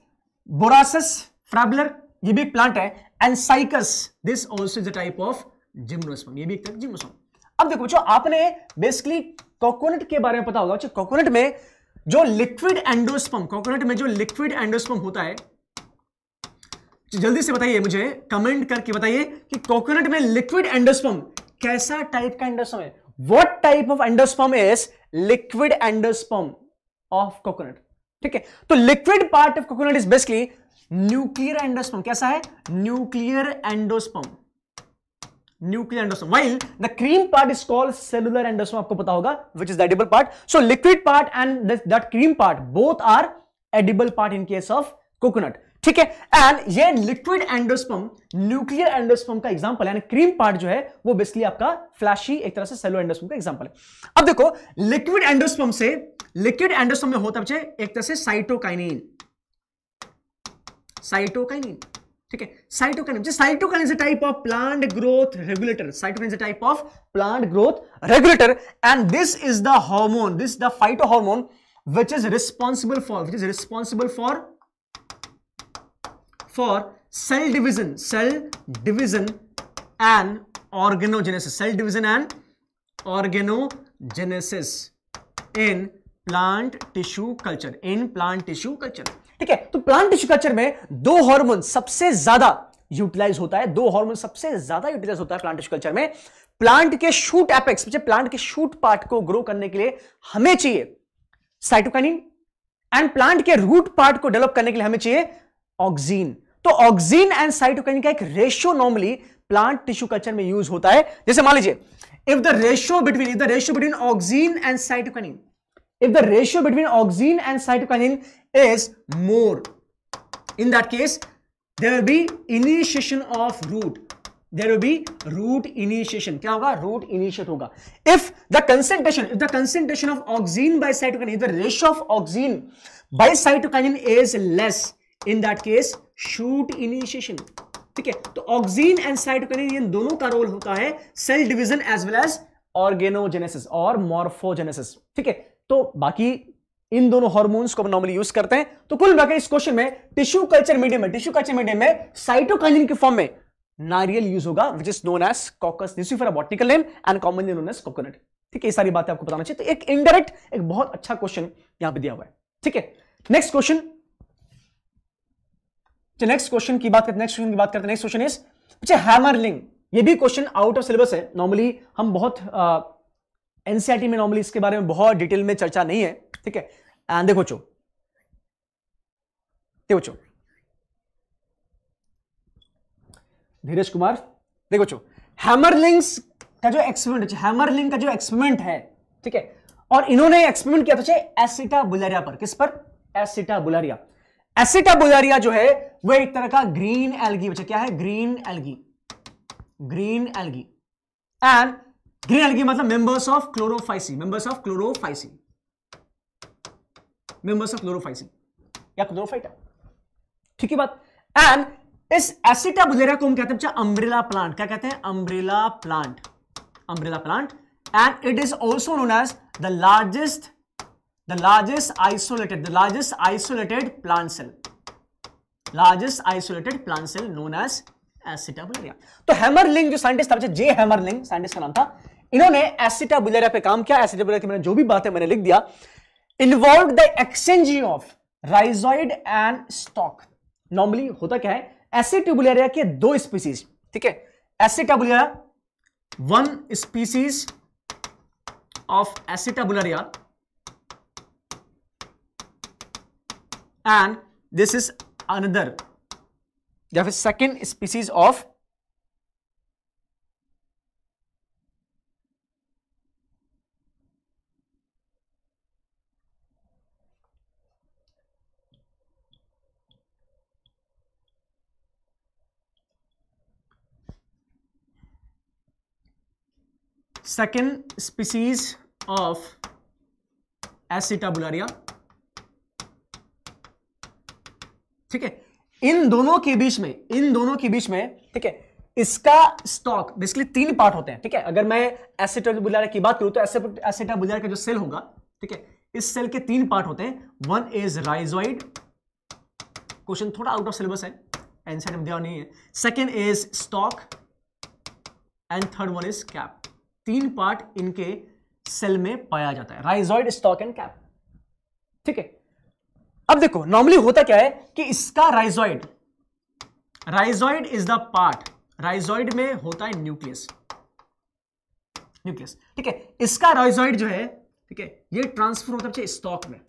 बोरासस फ्रैबलर ये भी प्लांट है and cycas this also is a type of gymnosperm ये भी एक तरह जिम्नोस्पम अब देखो बच्चों आपने बेसिकली कोकोनट के बारे में पता होगा बच्चों कोकोनट में जो लिक्विड एंडोस्पम कोकोनट में जो लिक्विड एंडोस्पम होता है जल्दी से बताइए मुझे कमेंट करके बताइए कि कोकोनट में लिक्विड एंडोस्पम कैसा टाइप का एंडोस्पम है what type of endosperm is liquid endosperm of coconut ठीक है तो liquid part of coconut is basically nuclear endosperm कैसा है nuclear endosperm nuclear endosperm while the cream part is called cellular endosperm आपको पता होगा which is the edible part so liquid part and that cream part both are edible part in case of coconut ठीक है एंड ये लिक्विड एंडोस्पम न्यूक्लियर एंडोस्पम का एग्जांपल यानी क्रीम पार्ट जो है वो बेसिकली आपका फ्लैशी एक तरह से सेलो एंडोस्पम का एग्जांपल है अब देखो लिक्विड एंडोस्पम से लिक्विड एंडोस्पम में होता है एक तरह से साइटोकाइनिन साइटोकाइनिन ठीक है cytokine cytokine is a type of plant growth regulator cytokine is a type of plant growth regulator and this is the hormone this the phyto hormone which is responsible for which is responsible for for cell division, cell division and organogenesis, cell division and organogenesis in plant tissue culture in plant tissue culture ठीक है तो प्लांट टिश्यू कल्चर में दो हार्मोन सबसे ज्यादा यूटिलाइज होता है दो हार्मोन सबसे ज्यादा यूटिलाइज होता है प्लांट टिश्यू कल्चर में प्लांट के शूट एपेक्स प्लांट के शूट पार्ट को ग्रो करने के लिए हमें चाहिए साइटोकाइनिन एंड प्लांट के रूट पार्ट को डेवलप करने के लिए हमें चाहिए ऑक्सीन तो ऑक्सीजन एंड साइटोकाइन का एक ratio normally plant tissue culture में यूज होता है जैसे मान लीजिए if the ratio between if the ratio between oxygen and cytokine if the ratio between oxygen and cytokine is more in that case there will be initiation of root There will be root initiation. क्या होगा रूट इनिशियट होगा if the concentration if the concentration of oxygen by cytokine if the ratio of oxygen by cytokine is less in that case shoot initiation ठीक है तो ऑक्सीन एंड साइटोकाइनिन दोनों का रोल होता है cell division as well as organogenesis और मॉर्फोजेनेसिस ठीक है तो बाकी इन दोनों हार्मोन्स को नॉर्मली यूज करते हैं तो कुल मिलाकर इस क्वेश्चन में टिश्यू कल्चर मीडियम में टिश्यू कल्चर मीडियम में साइटोकाइनिन के फॉर्म में नारियल यूज होगा which is known as cocos nucifera botanical name and commonly known as coconut ठीक है ये सारी बातें आपको बताना चाहिए तो एक इनडायरेक्ट एक बहुत अच्छा क्वेश्चन यहां पे दिया हुआ है ठीक है नेक्स्ट क्वेश्चन नेक्स्ट क्वेश्चन की बात करते नेक्स्ट क्वेश्चन की बात करते हैं नेक्स्ट क्वेश्चन इज बच्चे हैमरलिंग ये भी क्वेश्चन आउट ऑफ सिलेबस है नॉर्मली हम बहुत एनसीआरटी में नॉर्मली इसके बारे में बहुत डिटेल में चर्चा नहीं है ठीक है एंड देखो चो देखो चो धीरज कुमार देखो चो हैमरलिंग्स का जो एक्सपेरिमेंट अच्छा, हैमरलिंग का जो एक्सपेरिमेंट है ठीक है और इन्होंने एक्सपेरिमेंट किया था एसिटा अच्छा, बुलेरिया पर किस पर एसिटा बुलेरिया एसिटा बुजारिया जो है वह एक तरह का ग्रीन एलगी बच्चा क्या है green algae green algae and green algae मतलब members of chlorophyceae members of chlorophyceae members of chlorophyceae या क्लोरोफाइट ठीक है बात एंड इस एसिटा बुलेरा को हम कहते हैं बच्चा अम्ब्रेला प्लांट क्या कहते हैं umbrella plant umbrella plant and it is also known as the largest the largest isolated the largest isolated plant cell largest isolated plant cell known as acetabularia तो हैमरलिंग जो साइंटिस्ट था जे हैमरलिंग साइंटिस्ट का नाम था इन्होंने एसिटाबुलेरिया पे काम किया एसिटाबुलेरिया की मैंने जो भी बात है मैंने लिख दिया involve the exchange of rhizoid and stalk normally होता क्या है एसिटाबुलेरिया के दो स्पीसीज ठीक है acetabularia one species of acetabularia and this is another a is second species of second species of acetabularia ठीक है इन दोनों के बीच में इन दोनों के बीच में ठीक है इसका स्टॉक बेसिकली तीन पार्ट होते हैं ठीक है अगर मैं एसेटा की बात करूं तो एसिटाबुलर का जो सेल होगा ठीक है इस सेल के तीन पार्ट होते हैं वन इज राइजॉइड क्वेश्चन थोड़ा आउट ऑफ सिलेबस है एंसर दिया नहीं है second is stalk and third one is cap तीन पार्ट इनके सेल में पाया जाता है राइजॉइड स्टॉक एंड कैप ठीक है अब देखो नॉर्मली होता क्या है कि इसका rhizoid rhizoid is the part rhizoid में होता है न्यूक्लियस न्यूक्लियस ठीक है इसका राइजॉइड जो है ठीक है ये ट्रांसफर होता है स्टॉक में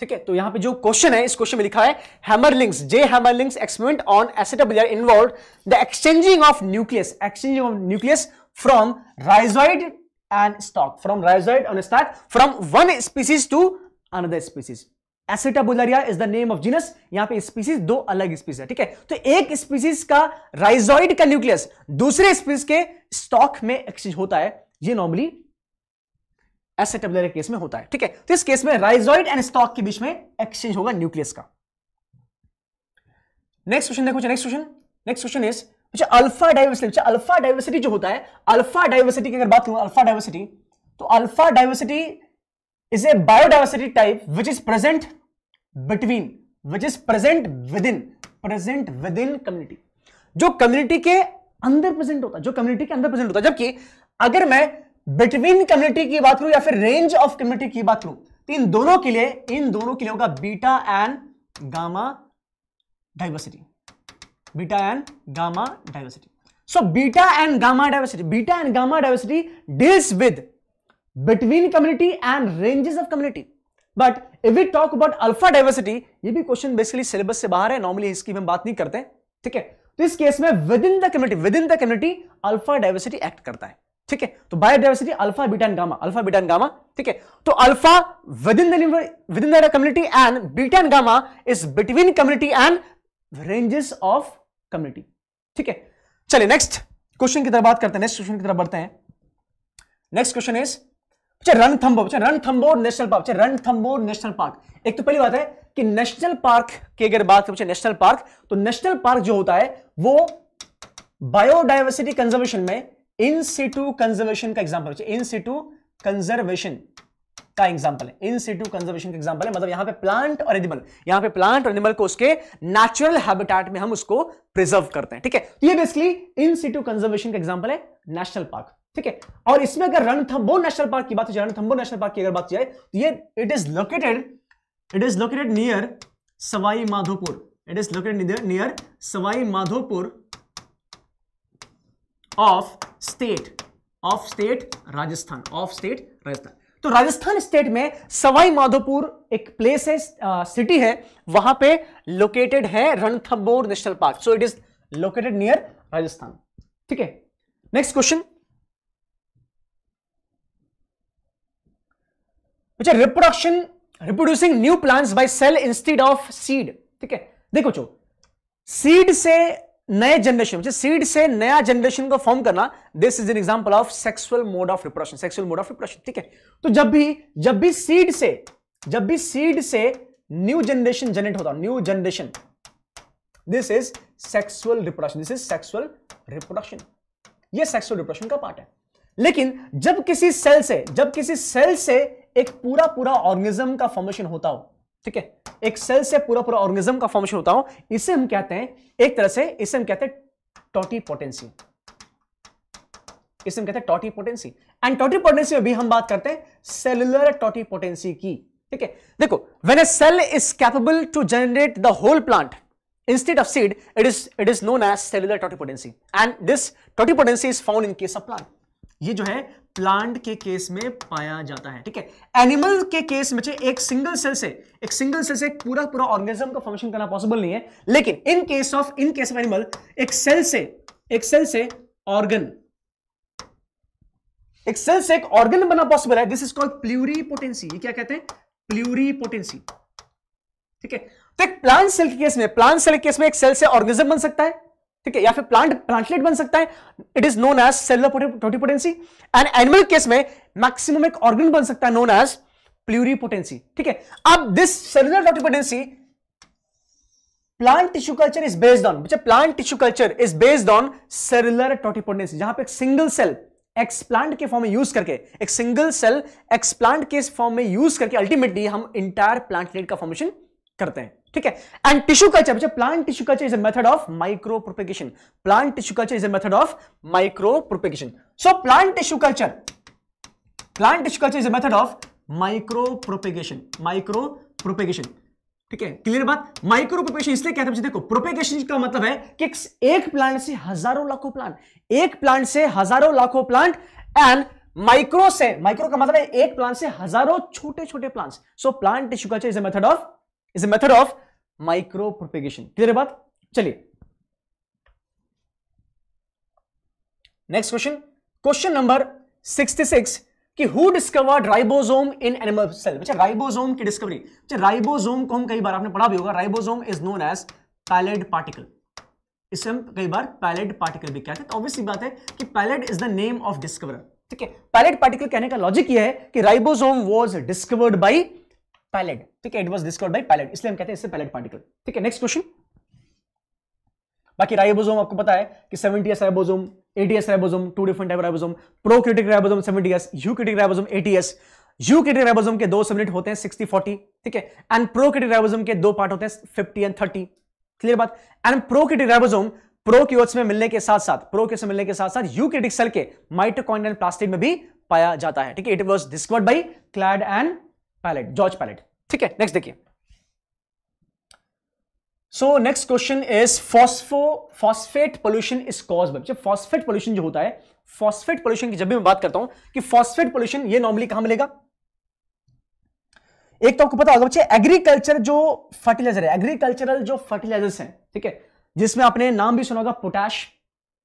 ठीक है तो यहां पे जो क्वेश्चन है इस क्वेश्चन में लिखा है Hammerling's J Hammerling's experiment on acetabularia involve the exchanging of nucleus exchanging of nucleus from rhizoid and stalk from rhizoid on stalk from one species to another species बुलरिया is the name of genus यहां पे स्पीसीज दो अलग स्पीसीज है ठीक है तो एक स्पीसीज का राइजॉइड का न्यूक्लियस दूसरे स्पीसीज के स्टॉक में एक्सचेंज होता है ये नॉर्मली केस में होता है ठीक है तो इस केस में राइजॉइड एंड स्टॉक के बीच में एक्सचेंज होगा न्यूक्लियस का नेक्स्ट क्वेश्चन देखो next question next question is अच्छा अल्फा डाइवर्सिटी अल्फा डाइवर्सिटी जो होता है अल्फा डाइवर्सिटी की अगर बात करूं अल्फा डाइवर्सिटी तो alpha diversity is a biodiversity type which is present between which is present within present within community जो कम्युनिटी के अंदर प्रेजेंट होता है जो कम्युनिटी के अंदर प्रेजेंट होता है जबकि अगर मैं बिटवीन कम्युनिटी की बात करूं या फिर रेंज ऑफ कम्युनिटी की बात करूं तो इन दोनों के लिए इन दोनों के लिए होगा beta and gamma diversity beta and gamma diversity so beta and gamma diversity beta and gamma diversity deals with between community and ranges of community but if we talk about alpha diversity ये भी क्वेश्चन बेसिकली सिलेबस से बाहर है नॉर्मली इसकी हम बात नहीं करते ठीक है तो इस केस में within the community within the community alpha diversity act करता है ठीक है तो biodiversity alpha beta and gamma alpha beta and gamma ठीक है तो alpha within within the community and beta and gamma is between community and ranges of community ठीक है चलिए नेक्स्ट क्वेश्चन की तरफ बात करते हैं नेक्स्ट क्वेश्चन की तरफ बढ़ते हैं नेक्स्ट क्वेश्चन इज अच्छा रणथम्बोर अच्छा, रणथम्बोर नेशनल पार्क अच्छा रणथम्बोर नेशनल पार्क एक तो पहली बात है कि नेशनल पार्क की अगर बात करें अच्छा, नेशनल पार्क तो नेशनल पार्क जो होता है वो बायोडाइवर्सिटी कंजर्वेशन में इन सीटू कंजर्वेशन का एग्जाम्पल इन सीटू कंजर्वेशन का एग्जाम्पल है इन सीटू कंजर्वेशन का एग्जाम्पल है मतलब यहां पे प्लांट और एनिमल यहां पे प्लांट और एनिमल को उसके नेचुरल हैबिटेट में हम उसको प्रिजर्व करते हैं ठीक है तो ये बेसिकली इन सीटू कंजर्वेशन का एग्जाम्पल है नेशनल पार्क ठीक है और इसमें अगर रणथम्बो नेशनल पार्क की बात की जाए रणथम्बो नेशनल पार्क की अगर बात की जाए तो ये it is located it is located near Sawai Madhopur it is located near Sawai Madhopur of state of state Rajasthan of state Rajasthan तो राजस्थान स्टेट में सवाई माधोपुर एक प्लेस है सिटी है वहां पे लोकेटेड है Ranthambore national park so it is located near Rajasthan ठीक है नेक्स्ट क्वेश्चन अच्छा reproduction reproducing new plants by cell instead of seed ठीक है देखो चो सीड से नए जनरेशन सीड से नया जनरेशन को फॉर्म करना this is an example of sexual mode of reproduction sexual mode of reproduction ठीक है तो जब भी जब भी सीड से जब भी सीड से न्यू जनरेशन जनरेट होता new generation this is sexual reproduction this is sexual reproduction यह सेक्सुअल रिप्रोडक्शन का पार्ट है लेकिन जब किसी सेल से जब किसी सेल से एक पूरा पूरा ऑर्गेनिज्म का फॉर्मेशन होता हो ठीक है एक सेल से पूरा पूरा ऑर्गेनिज्म का फॉर्मेशन होता हो इसे हम कहते हैं एक तरह से इसे हम कहते हैं टॉटी पोटेंसी इसे हम कहते हैं totipotency and totipotency में भी हम बात करते हैं सेलुलर टॉटी पोटेंसी की ठीक है देखो when a cell is capable to generate the whole plant instead of seed it is it is known as cellular as potency and this this potency is found in case of plant ये जो है प्लांट के केस में पाया जाता है ठीक है एनिमल के केस में एक सिंगल सेल से एक सिंगल सेल से पूरा पूरा ऑर्गेनिज्म का फंक्शन करना पॉसिबल नहीं है लेकिन in case of in case of animal एक सेल से एक सेल से ऑर्गन एक सेल से एक ऑर्गन बनना पॉसिबल है दिस इज कॉल्ड प्ल्यूरी ये क्या कहते हैं पोटेंसी ठीक है तो एक प्लांट सेल के केस में प्लांट सेल के केस में एक सेल से ऑर्गेनिज्म बन सकता है ठीक है या फिर प्लांट प्लांटलेट बन सकता है it is known as cellular totipotency and animal case में मैक्सिमम एक ऑर्गन बन सकता है नोन एज प्लूरीपोटेंसी ठीक है अब this cellular totipotency plant tissue culture is based on बच्चे plant tissue culture is based on cellular totipotency जहां पर एक सिंगल सेल एक्सप्लांट के फॉर्म में यूज करके एक सिंगल सेल एक्सप्लांट के फॉर्म में यूज करके अल्टीमेटली हम इंटायर प्लांटलेट का फॉर्मेशन करते हैं ठीक है एंड टिश्यू कल्चर बच्चे plant tissue culture is a method of micro propagation plant tissue culture is a method of micro propagation so plant tissue culture plant tissue culture is a method of micro propagation micro propagation ठीक है क्लियर बात माइक्रो प्रोपेगेशन इसलिए कहते हैं देखो प्रोपेगेशन का मतलब है कि एक प्लांट से हजारों लाखों प्लांट एक प्लांट से हजारों लाखों प्लांट एंड माइक्रो से माइक्रो का मतलब है एक प्लांट से हजारों छोटे छोटे plants so plant tissue culture is a method of is a method of micro propagation clear है बात चलिए नेक्स्ट क्वेश्चन क्वेश्चन नंबर 66 कि who discover ribosome in animal cell बच्चा राइबोसोम की डिस्कवरी बच्चा राइबोसोम को हम कई बार आपने पढ़ा भी होगा ribosome is known as Palade particle इसे हम कई बार पैलेड पार्टिकल भी कहते हैं तो ऑब्वियसली बात है कि Palade is the name of discoverer ठीक है पैलेट पार्टिकल कहने का लॉजिक यह है कि ribosome was discovered by Palade ठीक है it was discovered by Palade इसलिए हम कहते हैं इससे पैलेट पार्टिकल ठीक है नेक्स्ट क्वेश्चन बाकी राइबोसोम आपको पता है कि 70s ribosome 80s ribosome two different type ribosome prokaryotic ribosome 70s eukaryotic ribosome 80s eukaryotic ribosome के दो सबनेट होते हैं 60 40 ठीक है एंड प्रोक्यूटिक राइबोसोम के दो पार्ट होते हैं 50 एंड 30 क्लियर बात एंड प्रोक्यूटिक राइबोसोम प्रोक्यूट्स में मिलने के साथ साथ प्रोक्यूट्स में मिलने के साथ साथ यूक्यूटिक सेल के माइटोकॉन्ड्रियल प्लास्टिड में भी पाया जाता है ठीक है it was discovered by Claude and Palade George Palade ठीक है नेक्स्ट देखिए so next question is phospho phosphate pollution is cause बच्चे फॉस्फेट पोल्यूशन जो होता है फॉस्फेट पोल्यूशन की जब भी मैं बात करता हूं कि फॉस्फेट पोल्यूशन ये नॉर्मली कहां मिलेगा एक तो आपको पता होगा बच्चे एग्रीकल्चर जो फर्टिलाइजर है एग्रीकल्चरल जो फर्टिलाइजर्स हैं ठीक है जिसमें आपने नाम भी सुना होगा पोटैश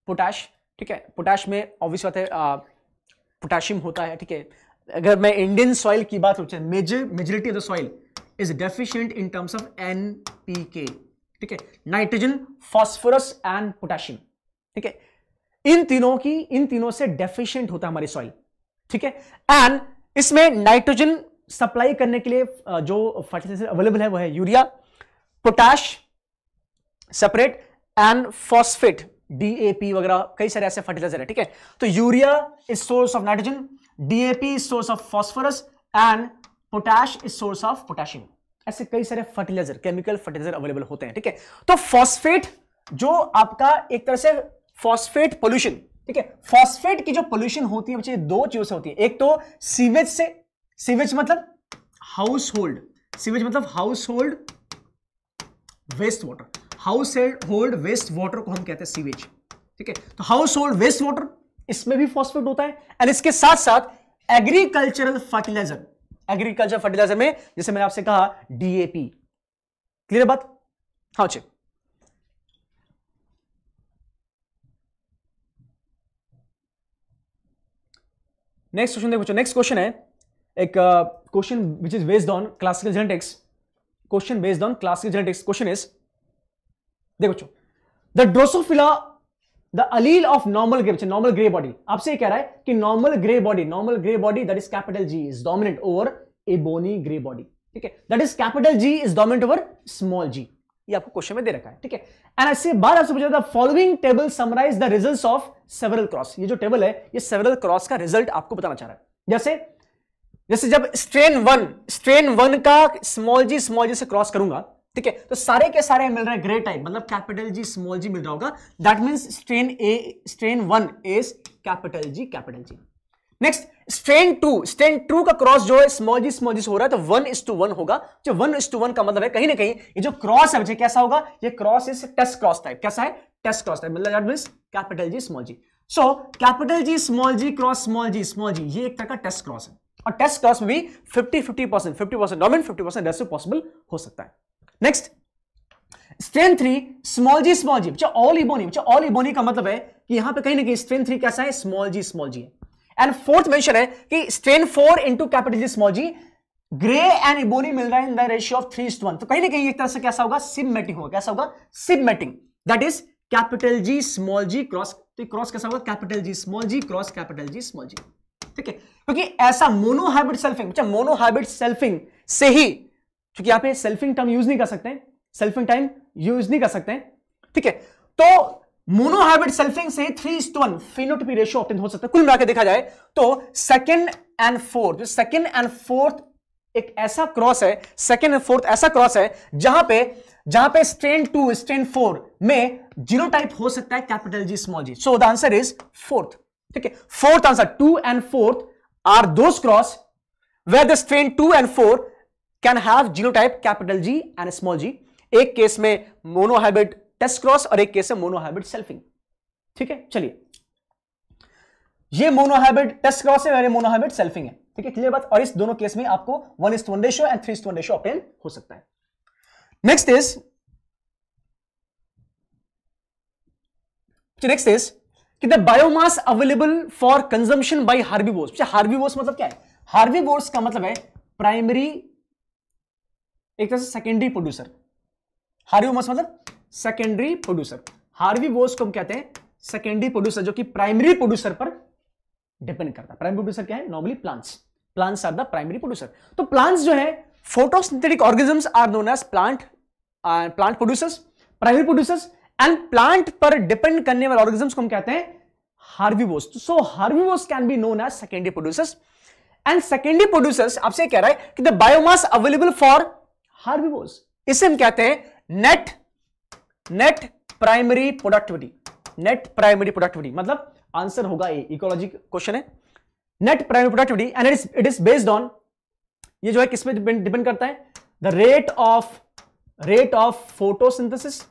पोटैश ठीक है पोटैश में ऑब्वियस बात है पोटैशियम होता है ठीक है अगर मैं इंडियन सॉइल की बात सोचें major majority of the soil is deficient in terms of N P K ठीक है नाइट्रोजन फॉस्फोरस एंड पोटेशियम ठीक है इन तीनों की इन तीनों से डेफिशिएंट होता है हमारी सॉइल ठीक है एंड इसमें नाइट्रोजन सप्लाई करने के लिए जो फर्टिलाइजर अवेलेबल है वो है urea potash separate and phosphate DAP वगैरह कई सारे ऐसे फर्टिलाइजर है ठीक है तो urea is source of nitrogen DAP is source of phosphorus and potash is source of potassium. ऐसे कई सारे फर्टिलाइजर केमिकल फर्टिलाइजर अवेलेबल होते हैं ठीक है तो फॉस्फेट जो आपका एक तरह से फॉस्फेट पोल्यूशन ठीक है फॉस्फेट की जो पोल्यूशन होती है बच्चे दो चीजों से होती है एक तो सीवेज से सीवेज मतलब हाउस होल्ड सीवेज मतलब household waste water household waste water को हम कहते हैं सीवेज ठीक है तो हाउस होल्ड वेस्ट वाटर इसमें भी फॉस्फेट होता है एंड इसके साथ साथ एग्रीकल्चरल फर्टिलाइजर एग्रीकल्चर फर्टिलाइजर में जैसे मैंने आपसे कहा डीएपी क्लियर बात हाँ चे नेक्स्ट क्वेश्चन देखो नेक्स्ट क्वेश्चन है एक question which is based on classical genetics question based on classical genetics question is देखो the Drosophila the allele of normal grey normal grey body आपसे कह रहा है कि normal grey body normal grey body that is capital G is dominant over ebony grey body ठीक है that is capital G is dominant over small g ये आपको क्वेश्चन में दे रखा है ठीक है एंड ऐसे बार आपसे पूछा था following table summarise the result of several cross ये जो टेबल है ये सेवरल क्रॉस का रिजल्ट आपको बताना चाह रहा है जैसे जैसे जब स्ट्रेन वन स्ट्रेन वन का स्मॉल जी स्मॉल जी से क्रॉस करूंगा ठीक है तो सारे के सारे मिल रहे हैं ग्रे टाइप मतलब कैपिटल जी स्मॉल जी मिल रहा होगा that mean strain A strain one is capital G capital G next strain two strain two का क्रॉस जो है स्मॉल जी स्मॉल जी हो रहा है तो वन इज टू वन होगा जो वन इज टू वन का मतलब है कहीं ना कहीं ये जो क्रॉस है कैसा होगा ये cross is test cross type कैसा है टेस्ट क्रॉस टाइप मतलब that mean capital G small g so capital G small g cross small g small g ये एक तरह का टेस्ट क्रॉस है और टेस्ट क्रॉस में भी fifty fifty percent fifty percent dominant fifty percent recessive possible हो सकता है next strain three small g small g बच्चा ऑल इबोनी बच्चा ऑल इबोनी का मतलब है कि यहां पे कहीं ना कहीं स्ट्रेन थ्री कैसा है small g small g and fourth mention है कि strain four into capital G small g grey and ebony मिल रहा है in the ratio of three one तो कहीं ना कहीं एक तरह से कैसा होगा सिम मैटिंग होगा कैसा होगा sib mating that is capital G small g cross तो क्रॉस कैसा होगा capital G small g cross capital G small g ठीक है क्योंकि ऐसा मोनोहाइब्रिड सेल्फिंग बच्चा मोनोहाइब्रिड सेल्फिंग से ही क्योंकि यहां पे सेल्फिंग टर्म यूज नहीं कर सकते सेल्फिंग टाइम यूज नहीं कर सकते ठीक है तो मोनोहाइब्रिड सेल्फिंग से three is to one ratio obtain हो सकता है कुल मिलाकर देखा जाए तो second and fourth second and fourth एक ऐसा क्रॉस है सेकेंड एंड फोर्थ ऐसा क्रॉस है जहां पे जहां पे स्ट्रेन टू स्ट्रेन फोर में जीरो टाइप हो सकता है capital G small g so the answer is fourth ठीक है fourth answer two and fourth are those cross where the strain two and four can have zero type capital G and small g एक केस में मोनोहाइब्रिड टेस्ट क्रॉस और एक केस में मोनोहाइब्रिड सेल्फिंग ठीक है चलिए ये मोनोहाइब्रिड टेस्ट क्रॉस है और ये मोनोहाइब्रिड सेल्फिंग है ठीक है क्लियर बात और इस दोनों केस में आपको one is one ratio and three is one ratio obtain हो सकता है नेक्स्ट इज नेक्स्ट इज कि the biomass available for consumption by herbivores herbivores मतलब क्या है हार्बीवोर्स का मतलब है प्राइमरी एक तरह से सेकेंडरी प्रोड्यूसर हार्वी वोस मतलब सेकेंडरी प्रोड्यूसर हार्वी वोस को हम कहते हैं सेकेंडरी प्रोड्यूसर जो कि प्राइमरी प्रोड्यूसर पर डिपेंड करता है प्राइमरी प्रोड्यूसर क्या है normally plants plants are the primary producer तो प्लांट्स जो है photosynthetic organisms are known as plant plant producers primary producers and plant पर डिपेंड करने वाले ऑर्गेनिजम्स को हम कहते हैं herbivores so herbivores can be known as secondary producers and secondary producers आपसे कह रहा है कि the biomass available for herbivores इसे हम कहते हैं net net primary productivity net primary productivity मतलब आंसर होगा ए इकोलॉजी क्वेश्चन है net primary productivity and it it is based on ये जो है किस पे डिपेंड करता है the rate of rate of photosynthesis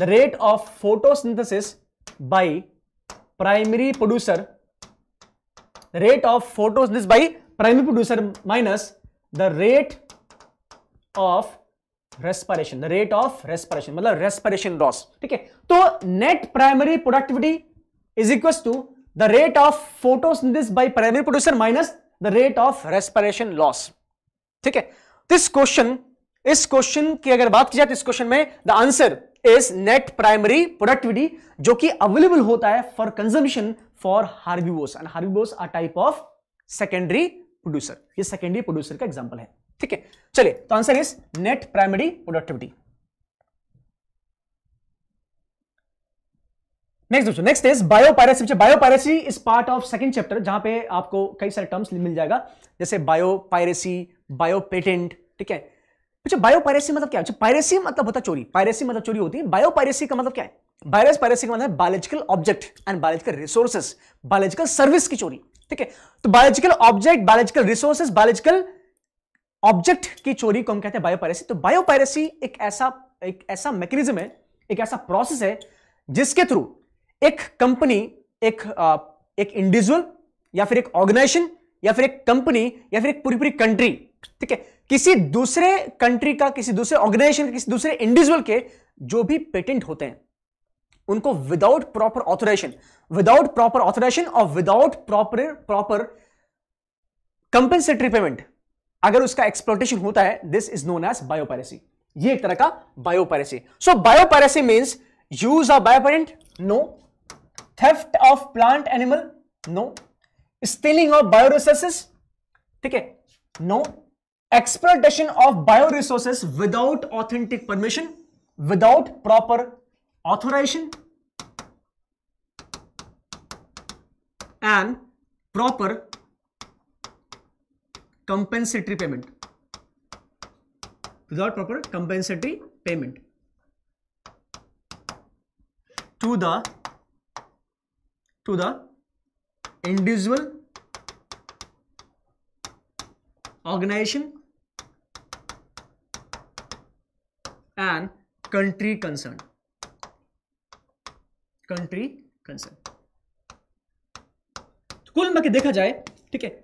the rate of photosynthesis by primary producer rate of photosynthesis by primary producer minus the rate of respiration the rate of respiration मतलब रेस्परेशन लॉस ठीक है तो net primary productivity is equal to the rate of photosynthesis by primary producer minus the rate of respiration loss ठीक है दिस क्वेश्चन इस क्वेश्चन की अगर बात की जाए तो इस क्वेश्चन में the answer is net primary productivity जो कि अवेलेबल होता है for consumption for herbivores and herbivores are type of secondary producer ये सेकेंडरी प्रोड्यूसर का एग्जाम्पल है ठीक है चलिए तो answer is net primary productivity next दोस्तों next is biopiracy biopiracy is part of second chapter जहां पे आपको कई सारे टर्म्स मिल जाएगा जैसे बायोपायरेसी बायोपेटेंट ठीक है अच्छा बायोपायरेसी मतलब क्या है पायरेसी अच्छा, मतलब होता है चोरी पायरेसी मतलब चोरी होती है बायोपायरेसी का मतलब क्या है वायरस पायरेसी का मतलब biological object and biological resources biological service की चोरी ठीक है तो biological object biological resources biological object की चोरी को हम कहते हैं बायोपायरेसी तो बायोपायरेसी एक ऐसा एक ऐसा मैकेनिज्म है एक ऐसा प्रोसेस है जिसके थ्रू एक कंपनी एक एक इंडिविजुअल या फिर एक ऑर्गेनाइजेशन या फिर एक कंपनी या फिर एक पूरी पूरी कंट्री ठीक है किसी दूसरे कंट्री का किसी दूसरे ऑर्गेनाइजेशन किसी दूसरे इंडिविजुअल के जो भी पेटेंट होते हैं उनको without proper authorisation without proper authorisation और without proper proper compensatory payment अगर उसका एक्सप्लोटेशन होता है this is known as biopiracy ये एक तरह का biopiracy so biopiracy means use of biopatent no theft of plant animal no stealing of bio resources ठीक है no exploitation of bio resources without authentic permission without proper authorisation and proper compensatory payment without proper compensatory payment to the to the individual organization and country concerned country concerned कुल मिला देखा जाए ठीक है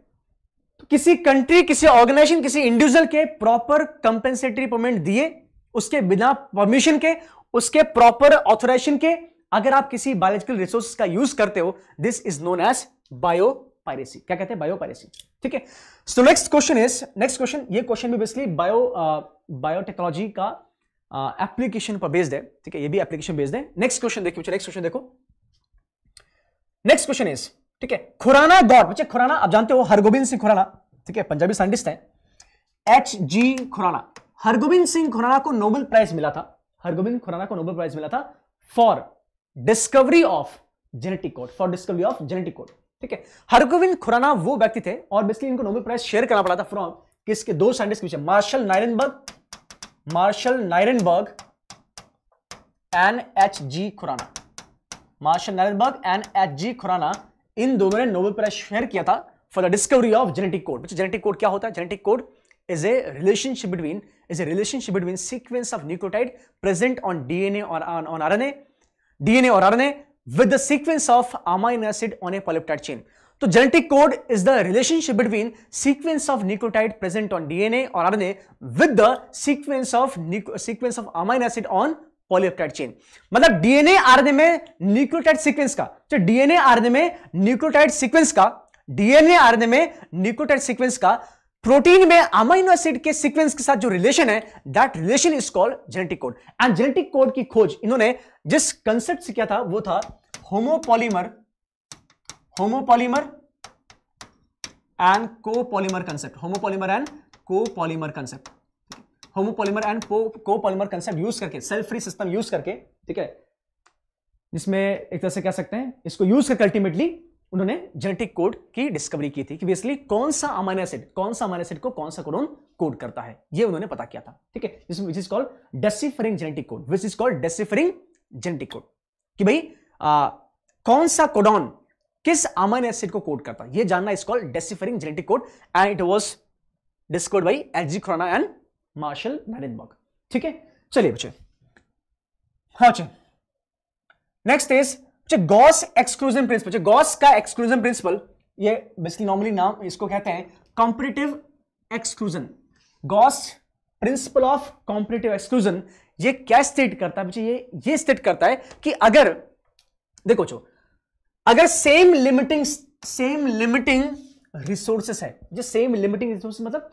किसी कंट्री किसी ऑर्गेनाइजेशन किसी इंडिविजुअल के प्रॉपर कंपेंसेटरी पेमेंट दिए उसके बिना परमिशन के उसके प्रॉपर ऑथोराइजेशन के अगर आप किसी बायोलॉजिकल रिसोर्स का यूज करते हो this is known as bio piracy क्या कहते हैं बायो पायरेसी ठीक है so next question is next question ये क्वेश्चन भी बेसिकली बायो बायोटेक्नोलॉजी का एप्लीकेशन uh, पर बेस्ड है ठीक है ये भी एप्लीकेशन बेस्ड है नेक्स्ट क्वेश्चन देखिए नेक्स्ट क्वेश्चन देखो नेक्स्ट क्वेश्चन इज ठीक है खुराना गॉड बच्चे खुराना आप जानते हो हरगोबिंद सिंह खुराना ठीक है पंजाबी साइंटिस्ट है एच जी खुराना हरगोबिंद सिंह खुराना को नोबेल प्राइज मिला था हरगोबिंद खुराना को नोबेल प्राइज मिला था for discovery of genetic code for discovery of genetic code ठीक है हरगोविंद खुराना वो व्यक्ति थे और बेसिकली इनको नोबेल प्राइज शेयर करना पड़ा था फ्रॉम किसके दो साइंटिस्ट के Marshall Nirenberg Marshall Nirenberg N H G Khorana Marshall Nirenberg N H G Khorana इन दोनों ने नोबेल प्राइज शेयर किया था for the discovery of genetic code genetic code क्या होता है genetic code is a relationship between is a relationship between sequence of nucleotide present on DNA और ऑन आरएनए डीएनए और RNA with the sequence of amino acid on a polypeptide chain तो genetic code is the relationship between sequence of nucleotide present on DNA और RNA with the sequence of sequence of amino acid on polypeptide chain मतलब डीएनए आरएनए में न्यूक्लियोटाइड सीक्वेंस का जो डीएनए आरएनए में न्यूक्लियोटाइड सीक्वेंस का डीएनए आरएनए में न्यूक्लियोटाइड सीक्वेंस का प्रोटीन में अमाइनो एसिड के सीक्वेंस के साथ जो रिलेशन है that relation is called genetic code and genetic code की खोज इन्होंने जिस कंसेप्ट से किया था वो था homopolymer homopolymer and copolymer concept homopolymer and copolymer concept homopolymer and copolymer concept use करके सेल्फ फ्री सिस्टम यूज करके ठीक है जिसमें एक तरह से कह सकते हैं इसको यूज करके अल्टीमेटली उन्होंने जेनेटिक कोड की डिस्कवरी की थी कि बेसिकली कौन सा अमाइनो एसिड कौन सा अमाइनो एसिड को कौन सा कोडोन कोड करता है ये उन्होंने पता किया था ठीक है which is called deciphering genetic code which is called deciphering genetic code कि भाई आ, कौन सा कोडोन किस अमाइनो एसिड को कोड करता है ये जानना is called deciphering genetic code and it was discovered by L Khorana and Marshall Nirenberg ठीक है चलिए बच्चे हाँ बच्चे next is Gause exclusion principle Gause का एक्सक्लूजन प्रिंसिपल ये बेसिकली नॉर्मली नाम इसको कहते हैं competitive exclusion Gause principle of competitive exclusion ये क्या स्टेट करता है ये ये स्टेट करता है कि अगर देखो चो अगर same limiting same limiting resources है जो सेम लिमिटिंग रिसोर्स मतलब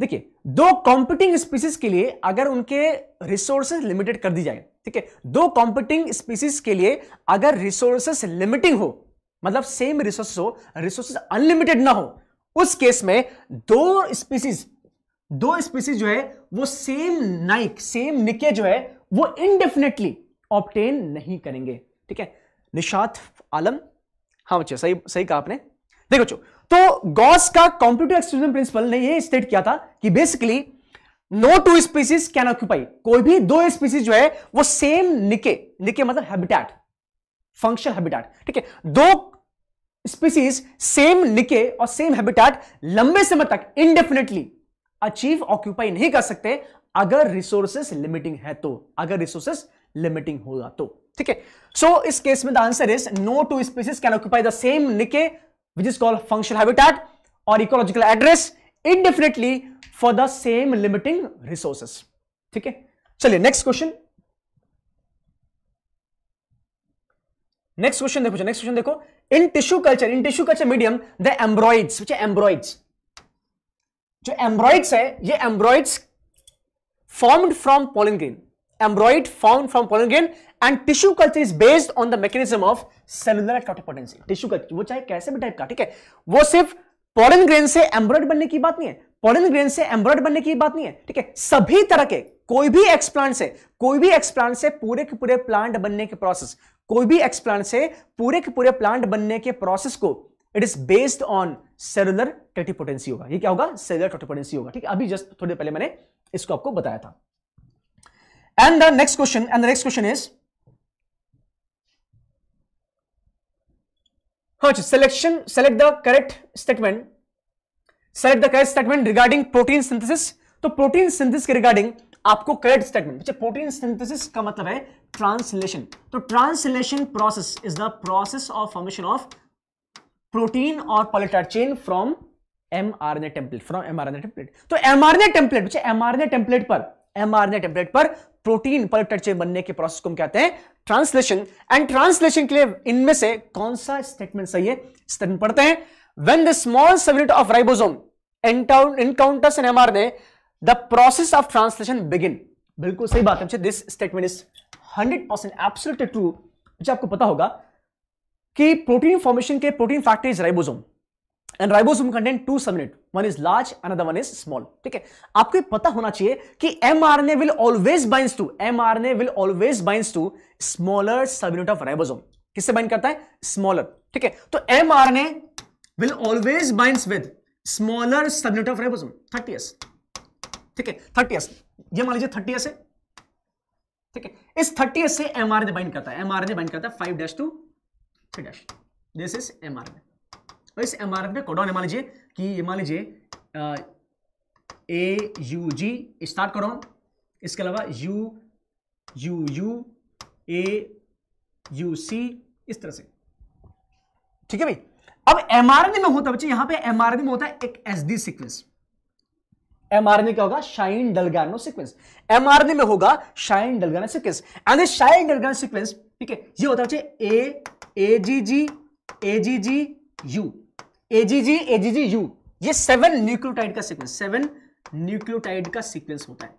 देखिए दो कॉम्पिटिंग स्पीसीज के लिए अगर उनके रिसोर्सेज लिमिटेड कर दी जाए ठीक है दो कॉम्पिटिंग स्पीसीज के लिए अगर रिसोर्सेस लिमिटिंग हो मतलब सेम रिसोर्स हो रिसोर्सेज अनलिमिटेड ना हो उस केस में दो स्पीसीज दो स्पीसीज जो है वो सेम नाइक सेम निके जो है वो इनडेफिनेटली ऑप्टेन नहीं करेंगे ठीक है निशात आलम हाँ बच्चे सही सही कहा आपने देखो चो तो गॉस का कंप्यूटर एक्सक्लूजन प्रिंसिपल ने ये स्टेट किया था कि basically no two species can occupy कोई भी दो स्पीसीज जो है वो सेम निके निके मतलब हैबिटेट फंक्शन हैबिटेट ठीक है दो स्पीसीज सेम निके और सेम हैबिटेट लंबे समय तक इनडेफिनेटली अचीव ऑक्यूपाई नहीं कर सकते अगर रिसोर्सेस लिमिटिंग है तो अगर रिसोर्सेस लिमिटिंग होगा तो ठीक है सो इस केस में the answer is no two species can occupy the same niche which is called functional habitat or ecological address indefinitely for the same limiting resources ठीक है चलिए नेक्स्ट क्वेश्चन नेक्स्ट क्वेश्चन देखो नेक्स्ट क्वेश्चन देखो in tissue culture in tissue culture medium the embryoids which embryoids जो एम्ब्रॉइड्स है ये embryoids formed from pollen grain embryoid form from pollen grain and tissue culture is based on the mechanism of cellular totipotency tissue culture वो चाहे कैसे भी टाइप का ठीक है वो सिर्फ पॉलन ग्रेन से एम्ब्रॉयड बनने की बात नहीं है पॉलन ग्रेन से एम्ब्रॉयड बनने की बात नहीं है ठीक है सभी तरह के कोई भी एक्सप्लांट से कोई भी एक्सप्लांट से पूरे के पूरे प्लांट बनने के प्रोसेस कोई भी एक्सप्लांट से पूरे के पूरे प्लांट बनने के प्रोसेस को it is based on cellular totipotency होगा ये क्या होगा सेलुलर टेटिपोटेंसी होगा ठीक है अभी जस्ट थोड़ी देर पहले मैंने इसको आपको बताया था and the next question and the next question is हाँ selection select the correct statement select the correct statement regarding protein synthesis तो प्रोटीन सिंथेसिस के रिगार्डिंग आपको करेक्ट स्टेटमेंट बच्चे प्रोटीन सिंथेसिस का मतलब है ट्रांसलेशन तो translation process is the process of formation of protein और polypeptide chain from mRNA template from mRNA template तो एमआरएनए टेम्पलेट बच्चे एमआरएनए टेम्पलेट पर एमआरएनए टेम्पलेट पर प्रोटीन पॉलिटाइड चेन बनने के प्रोसेस को हम कहते हैं ट्रांसलेशन एंड ट्रांसलेशन के लिए इनमें से कौन सा स्टेटमेंट सही है स्टेटमेंट पढ़ते हैं the small the of subunit of an mRNA the process of translation begin बिल्कुल सही बात है this statement is hundred percent absolute true जो आपको पता होगा कि प्रोटीन फॉर्मेशन के protein factor is ribosome and ribosome content two subunit one is large another one is small ठीक है आपको पता होना चाहिए कि mRNA will always binds to mRNA will always binds to smaller subunit of ribosome किससे बाइंड करता है स्मॉलर ठीक है तो mRNA will always binds with smaller subunit of ribosome thirty S ठीक है थर्टी एस ये मान लीजिए थर्टी एस है ठीक है इस थर्टी एस से एम आर ने बाइंड करता है एम आर ने बाइंड करता है five dash to three dash this is mRNA और तो इस एम आर एफ में कोडॉन मान लीजिए कि ये मान लीजिए A U G start codon इसके अलावा U U U A U C इस तरह से ठीक है भाई अब एम एमआरएनए में होता बच्चे यहां पे एम एमआरएनए में होता है एक एस एसडी सीक्वेंस एमआरएनए क्या होगा शाइन डलगानो सीक्वेंस एमआरएनए में होगा Shine Dalgarno sequence and Shine Dalgarno sequence ठीक है ये होता है बच्चे A A G G A G G U AGG AGG U ये सेवन न्यूक्लियोटाइड का सीक्वेंस सेवन न्यूक्लियोटाइड का सीक्वेंस होता है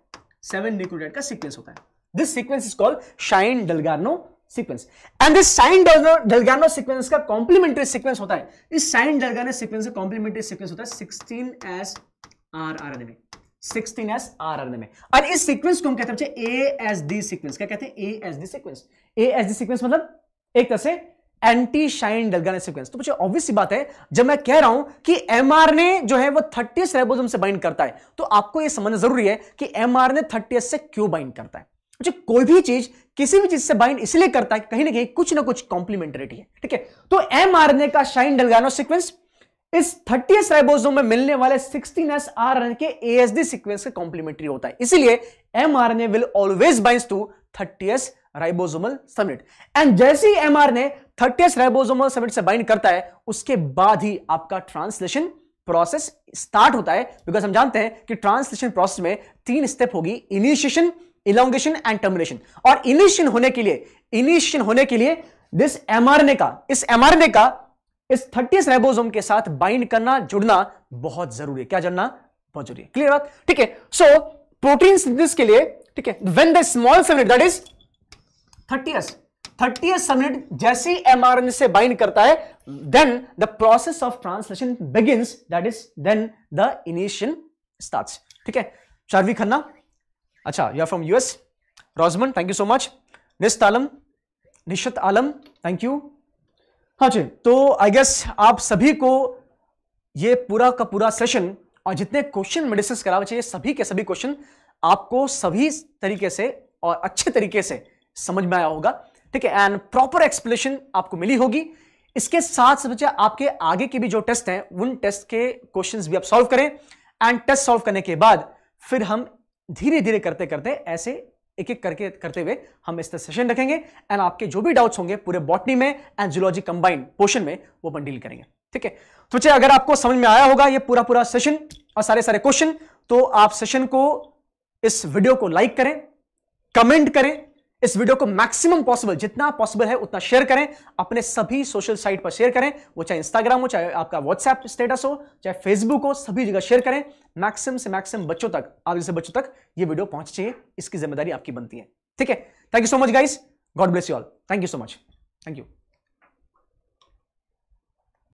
सेवन न्यूक्लियोटाइड का सीक्वेंस होता है this sequence is called Shine Dalgarno sequence and this Shine Dalgarno sequence का कॉम्प्लीमेंट्री सीक्वेंस होता है इस साइन डलगार्नो सीक्वेंस का कॉम्प्लीमेंट्री सीक्वेंस होता है sixteen S R R N में सिक्सटीन एस आर आर में और इस सीक्वेंस को हम कहते हैं ए एस डी सीक्वेंस क्या कहते हैं A S D sequence A S D sequence मतलब एक तरह से एंटी शाइन डेल्गानेस सीक्वेंस तो मुझे ऑब्वियस सी बात है जब मैं कह रहा हूं कि एमआरएनए जो है वो 30s राइबोसोम से बाइंड करता है तो आपको ये समझना जरूरी है कि एमआरएनए 30s से क्यों बाइंड करता है मुझे कोई भी चीज किसी भी चीज से बाइंड इसलिए करता है कहीं ना कहीं कुछ ना कुछ कॉम्प्लीमेंटरिटी है ठीक है तो एमआरएनए का शाइन डेल्गानो सीक्वेंस इस 30s राइबोसोम में मिलने वाले 16s आरएनए के एएसडी सीक्वेंस के कॉम्प्लीमेंटरी होता है इसीलिए mRNA will always binds to 30s ribosomal subunit and जैसे ही एमआरएनए थर्टियस राइबोसोमल सेगमेंट से बाइंड करता है उसके बाद ही आपका ट्रांसलेशन प्रोसेस स्टार्ट होता है बिकॉज हम जानते हैं कि ट्रांसलेशन प्रोसेस में तीन स्टेप होगी इनिशिएशन इलांगेशन एंड टर्मिनेशन और इनिशियन होने के लिए इनिशियन होने के लिए दिस एमआरएनए का इस एमआरएनए का इस थर्टीस राइबोसोम के साथ बाइंड करना जुड़ना बहुत जरूरी है क्या जुड़ना बहुत जरूरी है क्लियर बात ठीक है सो प्रोटीन सिंथेसिस के लिए ठीक है when the small segment that is thirty S thirty subunit जैसे एमआरएनए से बाइंड करता है then the process of translation begins that is then the initiation start ठीक है शार्वी खन्ना अच्छा यू आर फ्रॉम यूएस रोजमन थैंक यू सो मच निस्त आलम निश्चित आलम थैंक यू हाँ जी तो आई गेस आप सभी को ये पूरा का पूरा सेशन और जितने क्वेश्चन में डिस्कस करा चाहिए सभी के सभी क्वेश्चन आपको सभी तरीके से और अच्छे तरीके से समझ में आया होगा ठीक है एंड प्रॉपर एक्सप्लेनेशन आपको मिली होगी इसके साथ साथ बच्चे आपके आगे के भी जो टेस्ट हैं उन टेस्ट के क्वेश्चंस भी आप सॉल्व करें एंड टेस्ट सॉल्व करने के बाद फिर हम धीरे धीरे करते करते ऐसे एक एक करके करते हुए हम इस तरह सेशन रखेंगे एंड आपके जो भी डाउट्स होंगे पूरे बॉटनी में एंड जूलॉजी कंबाइंड पोर्शन में वो अपन डील करेंगे ठीक है तो चाहे अगर आपको समझ में आया होगा ये पूरा पूरा सेशन और सारे सारे क्वेश्चन तो आप सेशन को इस वीडियो को लाइक करें कमेंट करें इस वीडियो को मैक्सिमम पॉसिबल जितना पॉसिबल है उतना शेयर करें अपने सभी सोशल साइट पर शेयर करें वो चाहे इंस्टाग्राम हो चाहे आपका व्हाट्सएप स्टेटस हो चाहे फेसबुक हो सभी जगह शेयर करें मैक्सिमम से मैक्सिमम बच्चों तक आप जैसे बच्चों तक ये वीडियो पहुंच चाहिए इसकी जिम्मेदारी आपकी बनती है ठीक है thank you so much guys God bless you all thank you so much thank you